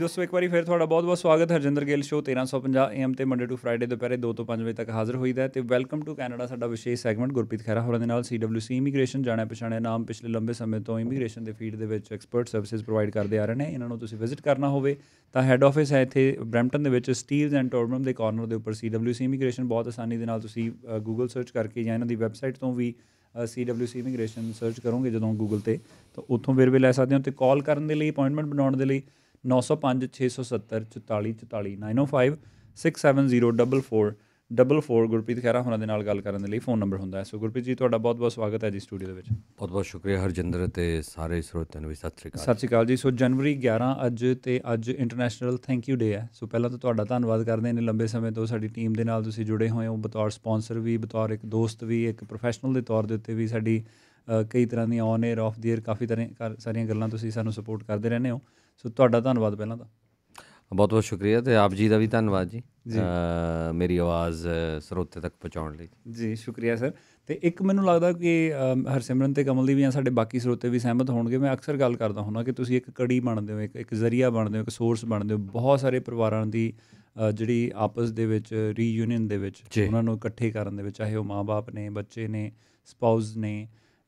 ਦੋਸਤੋ ਇੱਕ ਵਾਰੀ ਫਿਰ ਤੁਹਾਡਾ ਬਹੁਤ-ਬਹੁਤ ਸਵਾਗਤ ਹੈ ਹਰਜਿੰਦਰ ਗਿੱਲ ਸ਼ੋ 1350 AM ਤੇ ਮੰਡੇ ਟੂ ਫਰਾਈਡੇ ਦੁਪਹਿਰੇ 2 ਤੋਂ 5 ਵਜੇ ਤੱਕ ਹਾਜ਼ਰ ਹੋਈਦਾ ਤੇ ਵੈਲਕਮ ਟੂ ਕੈਨੇਡਾ ਸਾਡਾ ਵਿਸ਼ੇਸ਼ ਸੈਗਮੈਂਟ ਗੁਰਪ੍ਰੀਤ ਖੈਰਾ ਹੋਰਾਂ ਦੇ ਨਾਲ CWC ਇਮੀਗ੍ਰੇਸ਼ਨ ਜਾਣਿਆ ਪਛਾਣਿਆ ਨਾਮ ਪਿਛਲੇ ਲੰਬੇ ਸਮੇਂ ਤੋਂ ਇਮੀਗ੍ਰੇਸ਼ਨ ਦੇ ਫੀਲਡ ਦੇ ਵਿੱਚ ਐਕਸਪਰਟ ਸਰਵਿਸਿਜ਼ ਪ੍ਰੋਵਾਈਡ ਕਰਦੇ ਆ ਰਹੇ ਨੇ ਇਹਨਾਂ ਨੂੰ ਤੁਸੀਂ ਵਿਜ਼ਿਟ ਕਰਨਾ ਹੋਵੇ ਤਾਂ ਹੈੱਡ ਆਫਿਸ ਹੈ ਇੱਥੇ ਬ੍ਰੈਂਪਟਨ ਦੇ ਵਿੱਚ ਸਟੀਲਸ ਐਂਡ ਟੋਰਬਮ ਦੇ ਕਾਰਨਰ ਦੇ ਉੱਪਰ CWC ਇਮੀਗ੍ਰੇਸ਼ਨ ਬਹੁਤ ਆਸਾਨੀ ਦੇ ਨਾਲ ਤੁਸੀਂ ਗੂਗਲ ਸਰਚ ਕਰਕੇ ਜਾਂ ਇਹਨਾਂ ਦੀ ਵੈਬਸਾਈਟ ਤੋਂ ਵੀ CWC ਇਮੀਗ੍ਰੇਸ਼ਨ ਸਰਚ ਕਰੋਗੇ ਜਦੋਂ ਗੂਗਲ ਤੇ ਤਾਂ ਉੱਥੋਂ ਵੇਰਵੇ ਲੈ ਸਕਦੇ ਹੋ ਤੇ ਕਾਲ ਕਰਨ ਦੇ ਲਈ ਅਪਾਇੰਟਮੈਂਟ ਬਣਾਉਣ ਦੇ ਲਈ ਡਬਲ 4 ਗੁਰਪ੍ਰੀਤ ਖੈਰਾ ਹੁਣਾਂ ਦੇ ਨਾਲ ਗੱਲ ਕਰਨ ਦੇ ਲਈ ਫੋਨ ਨੰਬਰ ਹੁੰਦਾ ਹੈ ਸੋ ਗੁਰਪ੍ਰੀਤ ਜੀ ਤੁਹਾਡਾ ਬਹੁਤ-ਬਹੁਤ ਸਵਾਗਤ ਹੈ ਜੀ ਸਟੂਡੀਓ ਦੇ ਵਿੱਚ ਬਹੁਤ-ਬਹੁਤ ਸ਼ੁਕਰੀਆ ਹਰਜਿੰਦਰ ਤੇ ਸਾਰੇ ਸਰੋਤਿਆਂ ਨੂੰ ਵੀ ਸਤਿ ਸ੍ਰੀ ਅਕਾਲ ਸਤਿ ਸ੍ਰੀ ਅਕਾਲ ਜੀ ਸੋ ਜਨਵਰੀ 11 ਅੱਜ ਤੇ ਅੱਜ ਇੰਟਰਨੈਸ਼ਨਲ ਥੈਂਕ ਯੂ ਡੇ ਹੈ ਸੋ ਪਹਿਲਾਂ ਤਾਂ ਤੁਹਾਡਾ ਧੰਨਵਾਦ ਕਰਦੇ ਨੇ ਲੰਬੇ ਸਮੇਂ ਤੋਂ ਸਾਡੀ ਟੀਮ ਦੇ ਨਾਲ ਤੁਸੀਂ ਜੁੜੇ ਹੋਏ ਹੋ ਬਤੌਰ ਸਪਾਂਸਰ ਵੀ ਬਤੌਰ ਇੱਕ ਦੋਸਤ ਵੀ ਇੱਕ ਪ੍ਰੋਫੈਸ਼ਨਲ ਦੇ ਤੌਰ ਦੇ ਉੱਤੇ ਵੀ ਸਾਡੀ ਕਈ ਤਰ੍ਹਾਂ ਦੀਆਂ ਔਨ 에ਅਰ ਆਫ ਦੀਅਰ ਕਾਫੀ ਤਰ੍ਹਾਂ ਸਾਰੀਆਂ ਗੱਲਾਂ ਤੁਸੀਂ ਸਾਨੂੰ ਸਪੋਰਟ ਕਰਦੇ ਰਹਿੰਦੇ ਹੋ ਸੋ ਤੁਹਾਡਾ ਧੰਨਵਾਦ ਪਹਿਲਾਂ ਤਾਂ ਬਹੁਤ ਬਹੁਤ ਸ਼ੁਕਰੀਆ ਤੇ ਆਪ ਜੀ ਦਾ ਵੀ ਧੰਨਵਾਦ ਜੀ ਮੇਰੀ ਆਵਾਜ਼ ਸਰੋਤੇ ਤੱਕ ਪਹੁੰਚਾਉਣ ਲਈ ਜੀ ਸ਼ੁਕਰੀਆ ਸਰ ਤੇ ਇੱਕ ਮੈਨੂੰ ਲੱਗਦਾ ਕਿ ਹਰਸਿਮਰਨ ਤੇ ਕਮਲ ਦੀ ਵੀ ਆ ਸਾਡੇ ਬਾਕੀ ਸਰੋਤੇ ਵੀ ਸਹਿਮਤ ਹੋਣਗੇ ਮੈਂ ਅਕਸਰ ਗੱਲ ਕਰਦਾ ਹੁੰਦਾ ਕਿ ਤੁਸੀਂ ਇੱਕ ਕੜੀ ਬਣਦੇ ਹੋ ਇੱਕ ਇੱਕ ਜ਼ਰੀਆ ਬਣਦੇ ਹੋ ਇੱਕ ਸੋਰਸ ਬਣਦੇ ਹੋ ਬਹੁਤ ਸਾਰੇ ਪਰਿਵਾਰਾਂ ਦੀ ਜਿਹੜੀ ਆਪਸ ਦੇ ਵਿੱਚ ਰੀਯੂਨੀਅਨ ਦੇ ਵਿੱਚ ਉਹਨਾਂ ਨੂੰ ਇਕੱਠੇ ਕਰਨ ਦੇ ਵਿੱਚ ਚਾਹੇ ਉਹ ਮਾਪੇ ਨੇ ਬੱਚੇ ਨੇ ਸਪਾਊਸ ਨੇ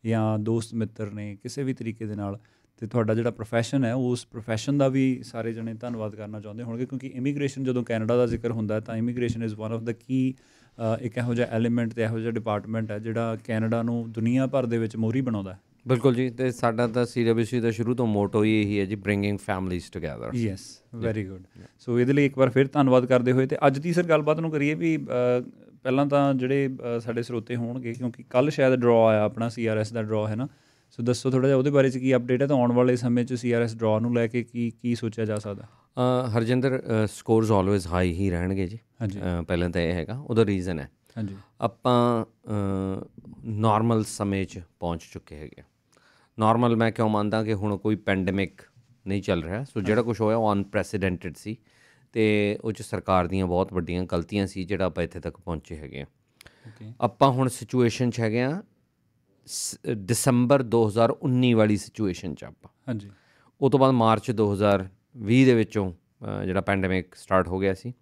ਜਾਂ ਦੋਸਤ ਮਿੱਤਰ ਨੇ ਕਿਸੇ ਵੀ ਤਰੀਕੇ ਦੇ ਨਾਲ ਤੇ ਤੁਹਾਡਾ ਜਿਹੜਾ profession ਹੈ ਉਸ profession ਦਾ ਵੀ ਸਾਰੇ ਜਣੇ ਧੰਨਵਾਦ ਕਰਨਾ ਚਾਹੁੰਦੇ ਹੋਣਗੇ ਕਿਉਂਕਿ ਇਮੀਗ੍ਰੇਸ਼ਨ ਜਦੋਂ ਕੈਨੇਡਾ ਦਾ ਜ਼ਿਕਰ ਹੁੰਦਾ ਤਾਂ immigration is one of the ਕੀ ਇੱਕ ਇਹੋ ਜਿਹਾ ਐਲੀਮੈਂਟ ਤੇ ਇਹੋ ਜਿਹਾ ਡਿਪਾਰਟਮੈਂਟ ਹੈ ਜਿਹੜਾ ਕੈਨੇਡਾ ਨੂੰ ਦੁਨੀਆ ਭਰ ਦੇ ਵਿੱਚ ਮੋਹਰੀ ਬਣਾਉਂਦਾ ਹੈ ਬਿਲਕੁਲ ਜੀ ਤੇ ਸਾਡਾ ਤਾਂ ਸੀਡਬਲਯੂਸੀ ਦਾ ਸ਼ੁਰੂ ਤੋਂ ਮੋਟੋ ਹੀ ਇਹੀ ਹੈ ਜੀ bringing families together yes very good so ਇਹਦੇ ਲਈ ਇੱਕ ਵਾਰ ਫਿਰ ਧੰਨਵਾਦ ਕਰਦੇ ਹੋਏ ਤੇ ਅੱਜ ਦੀ ਸਰ ਗੱਲਬਾਤ ਨੂੰ ਕਰੀਏ ਵੀ ਪਹਿਲਾਂ ਤਾਂ ਜਿਹੜੇ ਸਾਡੇ ਸਰੋਤੇ ਹੋਣਗੇ ਕਿਉਂਕਿ ਕੱਲ ਸ਼ਾਇਦ ਡਰਾ ਆਇਆ ਆਪਣਾ ਸੀਆਰਐਸ ਦਾ ਡਰਾ ਹੈ ਨਾ ਸੋ ਦੱਸੋ ਥੋੜਾ ਜਿਹਾ ਉਹਦੇ ਬਾਰੇ ਚ ਕੀ ਅਪਡੇਟ ਹੈ ਤਾਂ ਆਉਣ ਵਾਲੇ ਸਮੇਂ ਚ ਸੀਆਰਐਸ ਡਰਾ ਨੂੰ ਲੈ ਕੇ ਕੀ ਕੀ ਸੋਚਿਆ ਜਾ ਸਕਦਾ ਹਰਜਿੰਦਰ ਸਕੋਰਸ ਆਲਵੇਜ਼ ਹਾਈ ਹੀ ਰਹਿਣਗੇ ਜੀ ਪਹਿਲਾਂ ਤਾਂ ਇਹ ਹੈਗਾ ਉਹਦਾ ਰੀਜ਼ਨ ਹੈ ਹਾਂਜੀ ਆਪਾਂ ਨਾਰਮਲ ਸਮੇਂ 'ਚ ਪਹੁੰਚ ਚੁੱਕੇ ਹੈਗੇ ਨਾਰਮਲ ਮੈਂ ਕਿਉਂ ਮੰਨਦਾ ਕਿ ਹੁਣ ਕੋਈ ਪੈਂਡੈਮਿਕ ਨਹੀਂ ਚੱਲ ਰਿਹਾ ਸੋ ਜਿਹੜਾ ਕੁਝ ਹੋਇਆ ਉਹ ਅਨਪ੍ਰੈਸੀਡੈਂਟਡ ਸੀ ਤੇ ਉਹ 'ਚ ਸਰਕਾਰ ਦੀਆਂ ਬਹੁਤ ਵੱਡੀਆਂ ਗਲਤੀਆਂ ਸੀ ਜਿਹੜਾ ਆਪਾਂ ਇੱਥੇ ਤੱਕ ਪਹੁੰਚੇ ਹੈਗੇ ਆ ਆਪਾਂ ਹੁਣ ਸਿਚੁਏਸ਼ਨ 'ਚ ਹੈਗੇ ਆ ਦਸੰਬਰ 2019 ਵਾਲੀ ਸਿਚੁਏਸ਼ਨ ਚ ਆਪਾਂ ਹਾਂਜੀ ਉਸ ਤੋਂ ਬਾਅਦ ਮਾਰਚ 2020 ਦੇ ਵਿੱਚੋਂ ਜਿਹੜਾ ਪੈਂਡੈਮਿਕ ਸਟਾਰਟ ਹੋ ਗਿਆ ਸੀ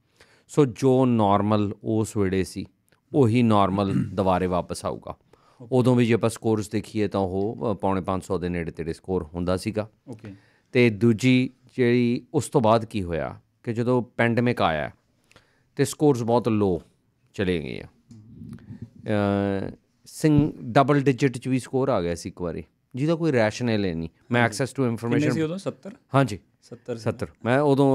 ਸੋ ਜੋ ਨਾਰਮਲ ਉਸ ਵੇਲੇ ਸੀ ਉਹੀ ਨਾਰਮਲ ਦੁਬਾਰੇ ਵਾਪਸ ਆਊਗਾ ਉਦੋਂ ਵੀ ਜੇ ਆਪਾਂ ਸਕੋਰਸ ਦੇਖੀਏ ਤਾਂ ਉਹ ਪੌਣੇ 500 ਦੇ ਨੇੜੇ ਤੇੜੇ ਸਕੋਰ ਹੁੰਦਾ ਸੀਗਾ ਓਕੇ ਤੇ ਦੂਜੀ ਜਿਹੜੀ ਉਸ ਤੋਂ ਬਾਅਦ ਕੀ ਹੋਇਆ ਕਿ ਜਦੋਂ ਪੈਂਡੈਮਿਕ ਆਇਆ ਤੇ ਸਕੋਰਸ ਬਹੁਤ ਲੋ ਚਲੇ ਗਏ ਆ ਸਿੰਘ ਡਬਲ ਡਿਜਿਟ ਚ ਵੀ ਸਕੋਰ ਆ ਗਿਆ ਸੀ ਇੱਕ ਵਾਰੀ ਜਿਹਦਾ ਕੋਈ ਰੈਸ਼ਨਲ ਹੈ ਨਹੀਂ ਮੈਂ ਐਕਸੈਸ ਟੂ ਇਨਫੋਰਮੇਸ਼ਨ ਸੀ ਉਦੋਂ 70 ਹਾਂਜੀ 70 70 ਮੈਂ ਉਦੋਂ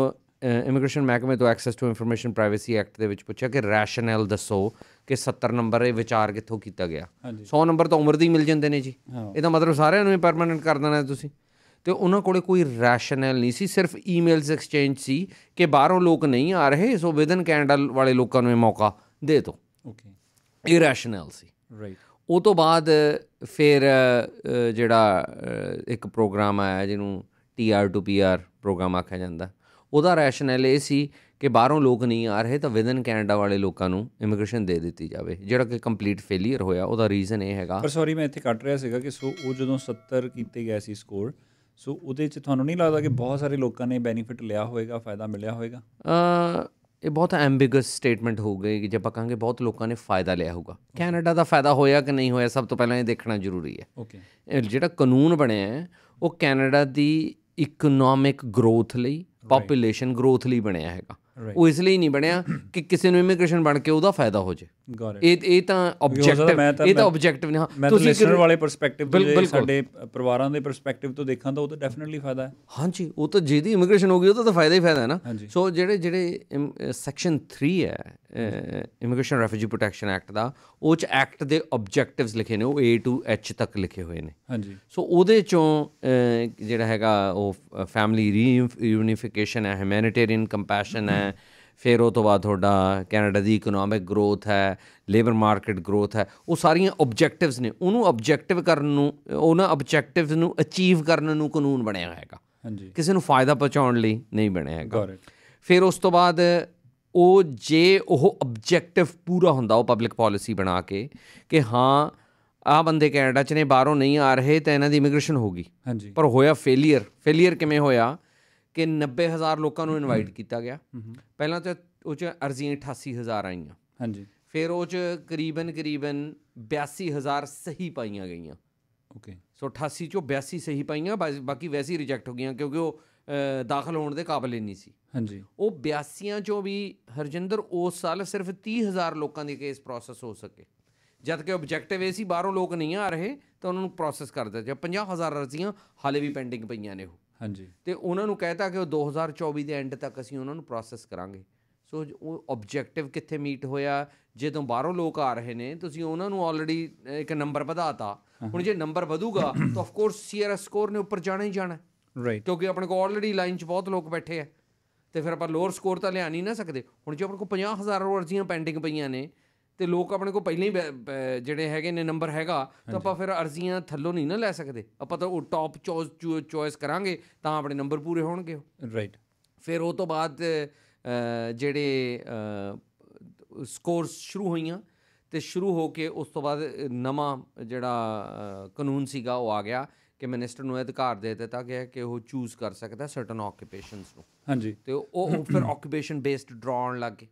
ਇਮੀਗ੍ਰੇਸ਼ਨ ਮਹਿਕਮੇ ਤੋਂ access to information privacy act ਦੇ ਵਿੱਚ ਪੁੱਛਿਆ ਕਿ ਰੈਸ਼ਨਲ ਦੱਸੋ ਕਿ 70 ਨੰਬਰ ਇਹ ਵਿਚਾਰ ਕਿੱਥੋਂ ਕੀਤਾ ਗਿਆ 100 ਨੰਬਰ ਤਾਂ ਉਮਰ ਦੀ ਮਿਲ ਜਾਂਦੇ ਨੇ ਜੀ ਇਹਦਾ ਮਤਲਬ ਸਾਰਿਆਂ ਨੂੰ ਹੀ ਪਰਮਨੈਂਟ ਕਰ ਦੇਣਾ ਹੈ ਤੁਸੀਂ ਤੇ ਉਹਨਾਂ ਕੋਲੇ ਕੋਈ ਰੈਸ਼ਨਲ ਨਹੀਂ ਸੀ ਸਿਰਫ ਈਮੇਲਸ ਐਕਸਚੇਂਜ ਸੀ ਕਿ ਬਾਹਰੋਂ ਲੋਕ ਨਹੀਂ ਆ ਰਹੇ ਸੋ ਵਿਦਨ ਕੈਨੇਡਾ ਵਾਲੇ ਲੋਕਾਂ ਨੂੰ ਇਹ ਮੌਕਾ ਦੇ ਦਿਓ ਓਕੇ ਇਹ ਰੈਸ਼ਨਲ ਸੀ ਰਾਈਟ ਉਹ ਤੋਂ ਬਾਅਦ ਫਿਰ ਜਿਹੜਾ ਇੱਕ ਪ੍ਰੋਗਰਾਮ ਆਇਆ ਜਿਹਨੂੰ ਟੀਆਰ ਟੂ ਪੀਆਰ ਪ੍ਰੋਗਰਾਮ ਆਖਿਆ ਜਾਂਦਾ ਉਹਦਾ ਰੈਸ਼ਨਲ ਇਹ ਸੀ ਕਿ ਬਾਹਰੋਂ ਲੋਕ ਨਹੀਂ ਆ ਰਹੇ ਤਾਂ ਵਿਦਨ ਕੈਨੇਡਾ ਵਾਲੇ ਲੋਕਾਂ ਨੂੰ ਇਮੀਗ੍ਰੇਸ਼ਨ ਦੇ ਦਿੱਤੀ ਜਾਵੇ ਜਿਹੜਾ ਕਿ ਕੰਪਲੀਟ ਫੇਲਿਅਰ ਹੋਇਆ ਉਹਦਾ ਰੀਜ਼ਨ ਇਹ ਹੈਗਾ ਪਰ ਸੌਰੀ ਮੈਂ ਇੱਥੇ ਕੱਟ ਰਿਹਾ ਸੀਗਾ ਕਿ ਸੋ ਉਹ ਜਦੋਂ 70 ਕੀਤੇ ਗਏ ਸੀ ਸਕੋਰ ਸੋ ਉਹਦੇ 'ਚ ਤੁਹਾਨੂੰ ਨਹੀਂ ਲੱਗਦਾ ਕਿ ਬਹੁਤ ਸਾਰੇ ਲੋਕਾਂ ਨੇ ਬੈਨੀਫਿਟ ਲਿਆ ਹੋਵੇਗਾ ਫਾਇਦਾ ਮਿਲਿਆ ਹੋਵੇਗਾ ਅ ਇਹ ਬਹੁਤ ਐਂਬੀਗਸ ਸਟੇਟਮੈਂਟ ਹੋ ਗਈ ਕਿ ਜੇ ਆਪਾਂ ਕਹਾਂਗੇ ਬਹੁਤ ਲੋਕਾਂ ਨੇ ਫਾਇਦਾ ਲਿਆ ਹੋਊਗਾ ਕੈਨੇਡਾ ਦਾ ਫਾਇਦਾ ਹੋਇਆ ਕਿ ਨਹੀਂ ਹੋਇਆ ਸਭ ਤੋਂ ਪਹਿਲਾਂ ਇਹ ਦੇਖਣਾ ਜ਼ਰੂਰੀ ਹੈ ਓਕੇ ਜਿਹੜਾ ਕਾਨੂੰਨ ਬਣਿਆ ਹੈ ਉਹ ਕੈਨੇਡਾ ਦੀ ਇਕਨੋਮਿਕ ਗਰੋਥ ਲਈ ਪੋਪੂਲੇਸ਼ਨ ਗਰੋਥ ਲਈ ਬਣਿਆ ਹੈਗਾ ਉਹ ਇਸ ਲਈ ਨਹੀਂ ਬਣਿਆ ਕਿ ਕਿਸੇ ਨੂੰ ਇਮੀਗ੍ਰੇਸ਼ਨ ਬਣ ਕੇ ਉਹਦਾ ਫਾਇਦਾ ਹੋ ਜੇ ਇਹ ਇਹ ਤਾਂ ਆਬਜੈਕਟਿਵ ਇਹ ਤਾਂ ਆਬਜੈਕਟਿਵ ਨਹੀਂ ਹਾਂ ਤੁਸੀਂ ਲਿਸਨਰ ਵਾਲੇ ਪਰਸਪੈਕਟਿਵ ਤੋਂ ਸਾਡੇ ਪਰਿਵਾਰਾਂ ਦੇ ਪਰਸਪੈਕਟਿਵ ਤੋਂ ਦੇਖਾਂ ਤਾਂ ਉਹ ਤਾਂ ਡੈਫੀਨਿਟਲੀ ਫਾਇਦਾ ਹੈ ਹਾਂਜੀ ਉਹ ਤਾਂ ਜਿਹਦੀ ਇਮੀਗ੍ਰੇਸ਼ਨ ਹੋ ਗਈ ਉਹਦਾ ਤਾਂ ਫਾਇਦਾ ਹੀ ਫਾਇਦਾ ਹੈ ਨਾ ਸੋ ਜਿਹੜੇ ਜਿਹੜੇ ਸੈਕਸ਼ਨ 3 ਹੈ ਇਮੀਗ੍ਰੇਸ਼ਨ ਰੈਫਿਊਜੀ ਪ੍ਰੋਟੈਕਸ਼ਨ ਐਕਟ ਦਾ ਉਹ ਚ ਐਕਟ ਦੇ ਆਬਜੈਕਟਿਵਸ ਲਿਖੇ ਨੇ ਉਹ A ਟੂ H ਤੱਕ ਲਿਖੇ ਹੋਏ ਨੇ ਹਾਂਜੀ ਸੋ ਉਹਦੇ ਚੋਂ ਜਿਹੜਾ ਹੈਗਾ ਉਹ ਫੈਮਿਲੀ ਰੀਯੂਨੀਫਿਕੇਸ਼ਨ ਹੈ ਹਿਊਮੈਨਿਟੇਰੀਅਨ ਕੰਪੈਸ਼ਨ ਹੈ ਹੈ ਫਿਰ ਉਹ ਤੋਂ ਬਾਅਦ ਤੁਹਾਡਾ ਕੈਨੇਡਾ ਦੀ ਇਕਨੋਮਿਕ ਗਰੋਥ ਹੈ ਲੇਬਰ ਮਾਰਕੀਟ ਗਰੋਥ ਹੈ ਉਹ ਸਾਰੀਆਂ ਆਬਜੈਕਟਿਵਸ ਨੇ ਉਹਨੂੰ ਆਬਜੈਕਟਿਵ ਕਰਨ ਨੂੰ ਉਹਨਾਂ ਆਬਜੈਕਟਿਵਸ ਨੂੰ ਅਚੀਵ ਕਰਨ ਨੂੰ ਕਾਨੂੰਨ ਬਣਿਆ ਹੈਗਾ ਹਾਂਜੀ ਕਿਸੇ ਨੂੰ ਫਾਇਦਾ ਪਹੁੰਚਾਉਣ ਲਈ ਨਹੀਂ ਬਣਿਆ ਹੈਗਾ ਫਿਰ ਉਸ ਤੋਂ ਬਾਅਦ ਉਹ ਜੇ ਉਹ ਆਬਜੈਕਟਿਵ ਪੂਰਾ ਹੁੰਦਾ ਉਹ ਪਬਲਿਕ ਪਾਲਿਸੀ ਬਣਾ ਕੇ ਕਿ ਹਾਂ ਆ ਬੰਦੇ ਕੈਨੇਡਾ ਚ ਨੇ ਬਾਹਰੋਂ ਨਹੀਂ ਆ ਰਹੇ ਤਾਂ ਇਹਨਾਂ ਦੀ ਇਮੀਗ੍ਰੇਸ਼ਨ ਹੋਗੀ ਪਰ ਹੋਇਆ ਫੇਲਿਅਰ ਫੇਲਿਅਰ ਕਿਵੇਂ ਹੋਇਆ ਕਿ 90000 ਲੋਕਾਂ ਨੂੰ ਇਨਵਾਈਟ ਕੀਤਾ ਗਿਆ ਪਹਿਲਾਂ ਤਾਂ ਉਹ ਚ ਅਰਜ਼ੀਆਂ 88000 ਆਈਆਂ ਹਾਂਜੀ ਫਿਰ ਉਹ ਚ ਕਰੀਬਨ ਕਰੀਬਨ 82000 ਸਹੀ ਪਾਈਆਂ ਗਈਆਂ ਓਕੇ ਸੋ 88 ਚੋਂ 82 ਸਹੀ ਪਾਈਆਂ ਬਾਕੀ ਵੈਸੀ ਰਿਜੈਕਟ ਹੋ ਗਈਆਂ ਕਿਉਂਕਿ ਉਹ ਦਾਖਲ ਹੋਣ ਦੇ ਕਾਬਿਲ ਨਹੀਂ ਸੀ ਹਾਂਜੀ ਉਹ 82 ਚੋਂ ਵੀ ਹਰਜਿੰਦਰ ਉਸ ਸਾਲ ਸਿਰਫ 30000 ਲੋਕਾਂ ਦੀ ਕੇਸ ਪ੍ਰੋਸੈਸ ਹੋ ਸਕੇ ਜਦ ਕਿ ਆਬਜੈਕਟਿਵ ਇਹ ਸੀ ਬਾਹਰੋਂ ਲੋਕ ਨਹੀਂ ਆ ਰਹੇ ਤਾਂ ਉਹਨਾਂ ਨੂੰ ਪ੍ਰੋਸੈਸ ਕਰ ਦਿੱਤਾ 50000 ਅਰਜ਼ੀਆਂ ਹਾਲੇ ਵੀ ਪੈਂਡਿੰਗ ਪਈਆਂ ਨੇ ਉਹ ਹਾਂਜੀ ਤੇ ਉਹਨਾਂ ਨੂੰ ਕਹਿਤਾ ਕਿ ਉਹ 2024 ਦੇ ਐਂਡ ਤੱਕ ਅਸੀਂ ਉਹਨਾਂ ਨੂੰ ਪ੍ਰੋਸੈਸ ਕਰਾਂਗੇ ਸੋ ਉਹ ਆਬਜੈਕਟਿਵ ਕਿੱਥੇ ਮੀਟ ਹੋਇਆ ਜਦੋਂ ਬਾਹਰੋਂ ਲੋਕ ਆ ਰਹੇ ਨੇ ਤੁਸੀਂ ਉਹਨਾਂ ਨੂੰ ਆਲਰੇਡੀ ਇੱਕ ਨੰਬਰ ਵਧਾਤਾ ਹੁਣ ਜੇ ਨੰਬਰ ਵਧੂਗਾ ਤਾਂ ਆਫ ਕੋਰਸ ਸੀਆਰਐਸ ਸਕੋਰ ਨੇ ਉੱਪਰ ਜਾਣਾ ਹੀ ਜਾਣਾ ਰਾਈਟ ਕਿਉਂਕਿ ਆਪਣੇ ਕੋਲ ਆਲਰੇਡੀ ਲਾਈਨ 'ਚ ਬਹੁਤ ਲੋਕ ਬੈਠੇ ਆ ਤੇ ਫਿਰ ਆਪਾਂ ਲੋਅਰ ਸਕੋਰ ਤਾਂ ਲਿਆ ਨਹੀਂ ਨਾ ਸਕਦੇ ਹੁਣ ਜੇ ਆਪਣੇ ਕੋਲ 50000 ਅਰਜ਼ੀਆਂ ਪੈਂਡਿੰਗ ਪਈਆਂ ਨੇ ਤੇ ਲੋਕ ਆਪਣੇ ਕੋਲ ਪਹਿਲਾਂ ਹੀ ਜਿਹੜੇ ਹੈਗੇ ਨੇ ਨੰਬਰ ਹੈਗਾ ਤਾਂ ਆਪਾਂ ਫਿਰ ਅਰਜ਼ੀਆਂ ਥੱਲੋਂ ਨਹੀਂ ਨਾ ਲੈ ਸਕਦੇ ਆਪਾਂ ਤਾਂ ਉਹ ਟੌਪ ਚੋਇਸ ਚੋਇਸ ਕਰਾਂਗੇ ਤਾਂ ਆਪਣੇ ਨੰਬਰ ਪੂਰੇ ਹੋਣਗੇ ਰਾਈਟ ਫਿਰ ਉਹ ਤੋਂ ਬਾਅਦ ਜਿਹੜੇ ਸਕੋਰਸ ਸ਼ੁਰੂ ਹੋਈਆਂ ਤੇ ਸ਼ੁਰੂ ਹੋ ਕੇ ਉਸ ਤੋਂ ਬਾਅਦ ਨਵਾਂ ਜਿਹੜਾ ਕਾਨੂੰਨ ਸੀਗਾ ਉਹ ਆ ਗਿਆ ਕਿ ਮਿਨਿਸਟਰ ਨੂੰ ਅਧਿਕਾਰ ਦੇ ਦਿੱਤਾ ਗਿਆ ਕਿ ਉਹ ਚੂਜ਼ ਕਰ ਸਕਦਾ ਸਰਟਨ ਆਕਿਪੇਸ਼ਨਸ ਨੂੰ ਹਾਂਜੀ ਤੇ ਉਹ ਫਿਰ ਆਕਿਪੇਸ਼ਨ ਬੇਸਡ ਡਰਾਉਣ ਲੱਗੇ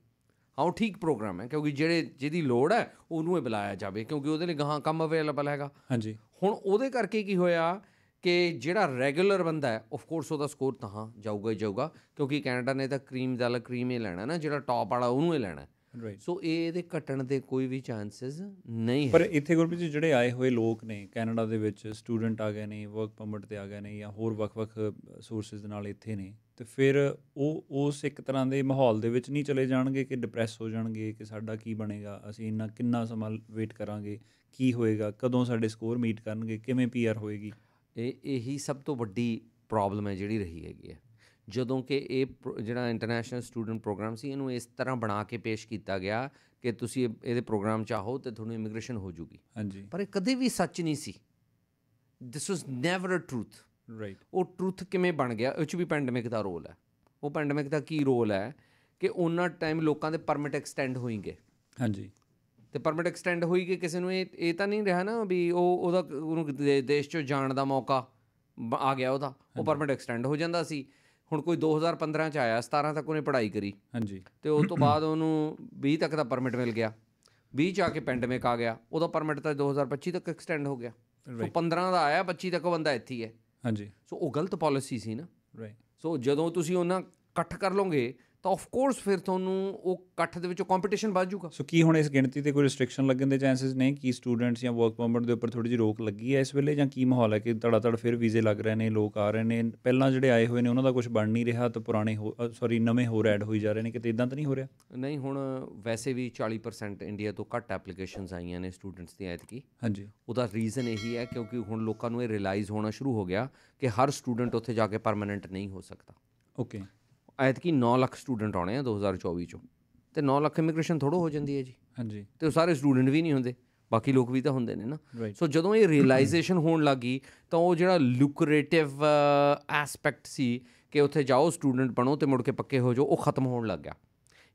ਹਾਂ ਠੀਕ ਪ੍ਰੋਗਰਾਮ ਹੈ ਕਿਉਂਕਿ ਜਿਹੜੇ ਜਿਹਦੀ ਲੋੜ ਹੈ ਉਹਨੂੰ ਹੀ ਬੁਲਾਇਆ ਜਾਵੇ ਕਿਉਂਕਿ ਉਹਦੇ ਲਈ ਗਾਹਾਂ ਕੰਮ ਅਵੇਲੇਬਲ ਹੈਗਾ ਹਾਂਜੀ ਹੁਣ ਉਹਦੇ ਕਰਕੇ ਕੀ ਹੋਇਆ ਕਿ ਜਿਹੜਾ ਰੈਗੂਲਰ ਬੰਦਾ ਹੈ ਆਫ ਕੋਰਸ ਉਹਦਾ ਸਕੋਰ ਤਾਂ ਜਾਊਗਾ ਹੀ ਜਾਊਗਾ ਕਿਉਂਕਿ ਕੈਨੇਡਾ ਨੇ ਤਾਂ ਕਰੀਮ ਦਾ ਕਰੀਮ ਹੀ ਲੈਣਾ ਨਾ ਜਿਹੜਾ ਟਾਪ ਵਾਲਾ ਉਹਨੂੰ ਹੀ ਲੈਣਾ ਸੋ ਇਹ ਇਹਦੇ ਘਟਣ ਦੇ ਕੋਈ ਵੀ ਚਾਂਸਸ ਨਹੀਂ ਹੈ ਪਰ ਇੱਥੇ ਗੁਰਪ੍ਰੀਤ ਜੀ ਜਿਹੜੇ ਆਏ ਹੋਏ ਲੋਕ ਨੇ ਕੈਨੇਡਾ ਦੇ ਵਿੱਚ ਸਟੂਡੈਂਟ ਆ ਗਏ ਨੇ ਵਰਕ ਪਰਮਿਟ ਤੇ ਆ ਗਏ ਨੇ ਜਾਂ ਹੋਰ ਵੱਖ-ਵੱਖ ਸੋਰਸਸ ਦੇ ਨਾਲ ਇੱਥੇ ਨੇ ਤੇ ਫਿਰ ਉਹ ਉਸ ਇੱਕ ਤਰ੍ਹਾਂ ਦੇ ਮਾਹੌਲ ਦੇ ਵਿੱਚ ਨਹੀਂ ਚਲੇ ਜਾਣਗੇ ਕਿ ਡਿਪਰੈਸ ਹੋ ਜਾਣਗੇ ਕਿ ਸਾਡਾ ਕੀ ਬਣੇਗਾ ਅਸੀਂ ਇੰਨਾ ਕਿੰਨਾ ਸਮਾਂ ਵੇਟ ਕਰਾਂਗੇ ਕੀ ਹੋਏਗਾ ਕਦੋਂ ਸਾਡੇ ਸਕੋਰ ਮੀਟ ਕਰਨਗੇ ਕਿਵੇਂ ਪੀਆਰ ਹੋਏਗੀ ਇਹ ਇਹੀ ਸਭ ਤੋਂ ਵੱਡੀ ਪ੍ਰੋਬਲਮ ਹੈ ਜਿਹੜੀ ਰਹੀ ਹੈਗੀ ਹੈ ਜਦੋਂ ਕਿ ਇਹ ਜਿਹੜਾ ਇੰਟਰਨੈਸ਼ਨਲ ਸਟੂਡੈਂਟ ਪ੍ਰੋਗਰਾਮ ਸੀ ਇਹਨੂੰ ਇਸ ਤਰ੍ਹਾਂ ਬਣਾ ਕੇ ਪੇਸ਼ ਕੀਤਾ ਗਿਆ ਕਿ ਤੁਸੀਂ ਇਹਦੇ ਪ੍ਰੋਗਰਾਮ ਚਾਹੋ ਤੇ ਤੁਹਾਨੂੰ ਇਮੀਗ੍ਰੇਸ਼ਨ ਹੋ ਜੂਗੀ ਹਾਂਜੀ ਪਰ ਇਹ ਕਦੇ ਵੀ ਸੱਚ ਨਹੀਂ ਸੀ this was never a truth right ਉਹ ਟਰੂਥ ਕਿਵੇਂ ਬਣ ਗਿਆ ਉਹ ਚ ਵੀ ਪੈਂਡੈਮਿਕ ਦਾ ਰੋਲ ਹੈ ਉਹ ਪੈਂਡੈਮਿਕ ਦਾ ਕੀ ਰੋਲ ਹੈ ਕਿ ਉਹਨਾਂ ਟਾਈਮ ਲੋਕਾਂ ਦੇ ਪਰਮਿਟ ਐਕਸਟੈਂਡ ਹੋਈਗੇ ਹਾਂਜੀ ਤੇ ਪਰਮਿਟ ਐਕਸਟੈਂਡ ਹੋਈਗੇ ਕਿਸੇ ਨੂੰ ਇਹ ਇਹ ਤਾਂ ਨਹੀਂ ਰਿਹਾ ਨਾ ਵੀ ਉਹ ਉਹਦਾ ਉਹਨੂੰ ਦੇਸ਼ ਚੋਂ ਜਾਣ ਦਾ ਮੌਕਾ ਆ ਗਿਆ ਉਹਦਾ ਉਹ ਪਰਮਿਟ ਐਕਸਟੈਂਡ ਹੋ ਜਾਂਦਾ ਸੀ ਹੁਣ ਕੋਈ 2015 ਚ ਆਇਆ 17 ਤੱਕ ਉਹਨੇ ਪੜ੍ਹਾਈ ਕਰੀ ਹਾਂਜੀ ਤੇ ਉਸ ਤੋਂ ਬਾਅਦ ਉਹਨੂੰ 20 ਤੱਕ ਦਾ ਪਰਮਿਟ ਮਿਲ ਗਿਆ 20 ਚ ਆ ਕੇ ਪੈਂਡੈਮਿਕ ਆ ਗਿਆ ਉਹਦਾ ਪਰਮਿਟ ਤਾਂ 2025 ਤੱਕ ਐਕਸਟੈਂਡ ਹੋ ਗਿਆ ਉਹ 15 ਦਾ ਆਇਆ 25 ਤੱਕ ਉਹ ਬੰਦਾ ਇੱਥੇ ਹੀ ਹੈ ਹਾਂਜੀ ਸੋ ਉਹ ਗਲਤ ਪਾਲਿਸੀ ਸੀ ਨਾ ਰਾਈਟ ਸੋ ਜਦੋਂ ਤੁਸੀਂ ਉਹਨਾਂ ਇਕੱਠ ਕਰ ਲੋਗੇ ਤਾਂ ਆਫ ਕੋਰਸ ਫਿਰ ਤੁਹਾਨੂੰ ਉਹ ਇਕੱਠ ਦੇ ਵਿੱਚੋਂ ਕੰਪੀਟੀਸ਼ਨ ਵੱਧ ਜਾਊਗਾ ਸੋ ਕੀ ਹੁਣ ਇਸ ਗਿਣਤੀ ਤੇ ਕੋਈ ਰੈਸਟ੍ਰਿਕਸ਼ਨ ਲੱਗਣ ਦੇ ਚਾਂਸਸ ਨੇ ਕੀ ਸਟੂਡੈਂਟਸ ਜਾਂ ਵਰਕ ਪਰਮਿਟ ਦੇ ਉੱਪਰ ਥੋੜੀ ਜਿਹੀ ਰੋਕ ਲੱਗੀ ਹੈ ਇਸ ਵੇਲੇ ਜਾਂ ਕੀ ਮਾਹੌਲ ਹੈ ਕਿ ਧੜਾ ਧੜ ਫਿਰ ਵੀਜ਼ੇ ਲੱਗ ਰਹੇ ਨੇ ਲੋਕ ਆ ਰਹੇ ਨੇ ਪਹਿਲਾਂ ਜਿਹੜੇ ਆਏ ਹੋਏ ਨੇ ਉਹਨਾਂ ਦਾ ਕੁਝ ਬਣ ਨਹੀਂ ਰਿਹਾ ਤਾਂ ਪੁਰਾਣੇ ਸੌਰੀ ਨਵੇਂ ਹੋਰ ਐਡ ਹੋਈ ਜਾ ਰਹੇ ਨੇ ਕਿਤੇ ਇਦਾਂ ਤਾਂ ਨਹੀਂ ਹੋ ਰਿਹਾ ਨਹੀਂ ਹੁਣ ਵੈਸੇ ਵੀ 40% ਇੰਡੀਆ ਤੋਂ ਘੱਟ ਐਪਲੀਕੇਸ਼ਨਸ ਆਈਆਂ ਨੇ ਸਟੂਡੈਂਟਸ ਦੀ ਕੀ ਹਾਂਜੀ ਉਹਦਾ ਰੀਜ਼ਨ ਇਹੀ ਹੈ ਕਿਉਂਕਿ ਹੁਣ ਲੋਕਾਂ ਨੂੰ ਇਹ ਰਿਅਲਾਈਜ਼ ਹੋਣਾ ਸ਼ੁਰੂ ਹੋ ਗਿਆ ਕਿ ਹਰ ਸਟੂਡੈਂਟ ਉੱਥੇ ਜਾ ਕੇ ਪਰਮਨੈਂਟ ਨਹੀਂ ਹੋ ਸਕਦਾ ਓਕੇ ਕੀ 9 ਲੱਖ ਸਟੂਡੈਂਟ ਆਉਣੇ ਆ 2024 ਚੋਂ ਤੇ 9 ਲੱਖ ਇਮੀਗ੍ਰੇਸ਼ਨ ਥੋੜੋ ਹੋ ਜਾਂਦੀ ਹੈ ਜੀ ਹਾਂਜੀ ਤੇ ਉਹ ਸਾਰੇ ਸਟੂਡੈਂਟ ਵੀ ਨਹੀਂ ਹੁੰਦੇ ਬਾਕੀ ਲੋਕ ਵੀ ਤਾਂ ਹੁੰਦੇ ਨੇ ਨਾ ਸੋ ਜਦੋਂ ਇਹ ਰੀਅਲਾਈਜੇਸ਼ਨ ਹੋਣ ਲੱਗੀ ਤਾਂ ਉਹ ਜਿਹੜਾ ਲੁਕਰੇਟਿਵ ਐਸਪੈਕਟ ਸੀ ਕਿ ਉੱਥੇ ਜਾਓ ਸਟੂਡੈਂਟ ਬਣੋ ਤੇ ਮੁੜ ਕੇ ਪੱਕੇ ਹੋ ਜਾਓ ਉਹ ਖਤਮ ਹੋਣ ਲੱਗ ਗਿਆ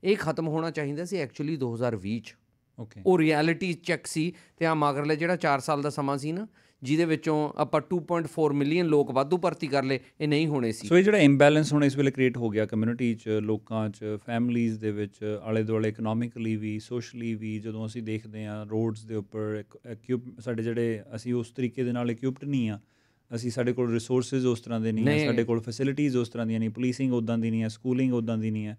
ਇਹ ਖਤਮ ਹੋਣਾ ਚਾਹੀਦਾ ਸੀ ਐਕਚੁਅਲੀ 2020 ਚ ਉਹ ਰਿਐਲਿਟੀ ਚੈੱਕ ਸੀ ਤੇ ਆ ਮਾਗਰਲੇ ਜਿਹੜਾ 4 ਸਾਲ ਦਾ ਸਮਾਂ ਸੀ ਨਾ ਜਿਹਦੇ ਵਿੱਚੋਂ ਆਪਾਂ 2.4 ਮਿਲੀਅਨ ਲੋਕ ਵਾਧੂ ਭਰਤੀ ਕਰ ਲਏ ਇਹ ਨਹੀਂ ਹੋਣੇ ਸੀ ਸੋ ਇਹ ਜਿਹੜਾ ਇੰਬੈਲੈਂਸ ਹੁਣ ਇਸ ਵੇਲੇ ਕ੍ਰੀਏਟ ਹੋ ਗਿਆ ਕਮਿਊਨਿਟੀ 'ਚ ਲੋਕਾਂ 'ਚ ਫੈਮਿਲੀਜ਼ ਦੇ ਵਿੱਚ ਆਲੇ ਦੁਆਲੇ ਇਕਨੋਮਿਕਲੀ ਵੀ ਸੋਸ਼ਲੀ ਵੀ ਜਦੋਂ ਅਸੀਂ ਦੇਖਦੇ ਆ ਰੋਡਸ ਦੇ ਉੱਪਰ ਸਾਡੇ ਜਿਹੜੇ ਅਸੀਂ ਉਸ ਤਰੀਕੇ ਦੇ ਨਾਲ ਇਕਵਿਪਡ ਨਹੀਂ ਆ ਅਸੀਂ ਸਾਡੇ ਕੋਲ ਰਿਸੋਰਸਸ ਉਸ ਤਰ੍ਹਾਂ ਦੇ ਨਹੀਂ ਸਾਡੇ ਕੋਲ ਫੈਸਿਲਿਟੀਆਂ ਉਸ ਤਰ੍ਹਾਂ ਦੀਆਂ ਨਹੀਂ ਪੁਲਿਸਿੰਗ ਉਦਾਂ ਦੀ ਨਹੀਂ ਆ ਸਕੂਲਿੰਗ ਉਦਾਂ ਦੀ ਨਹੀਂ ਆ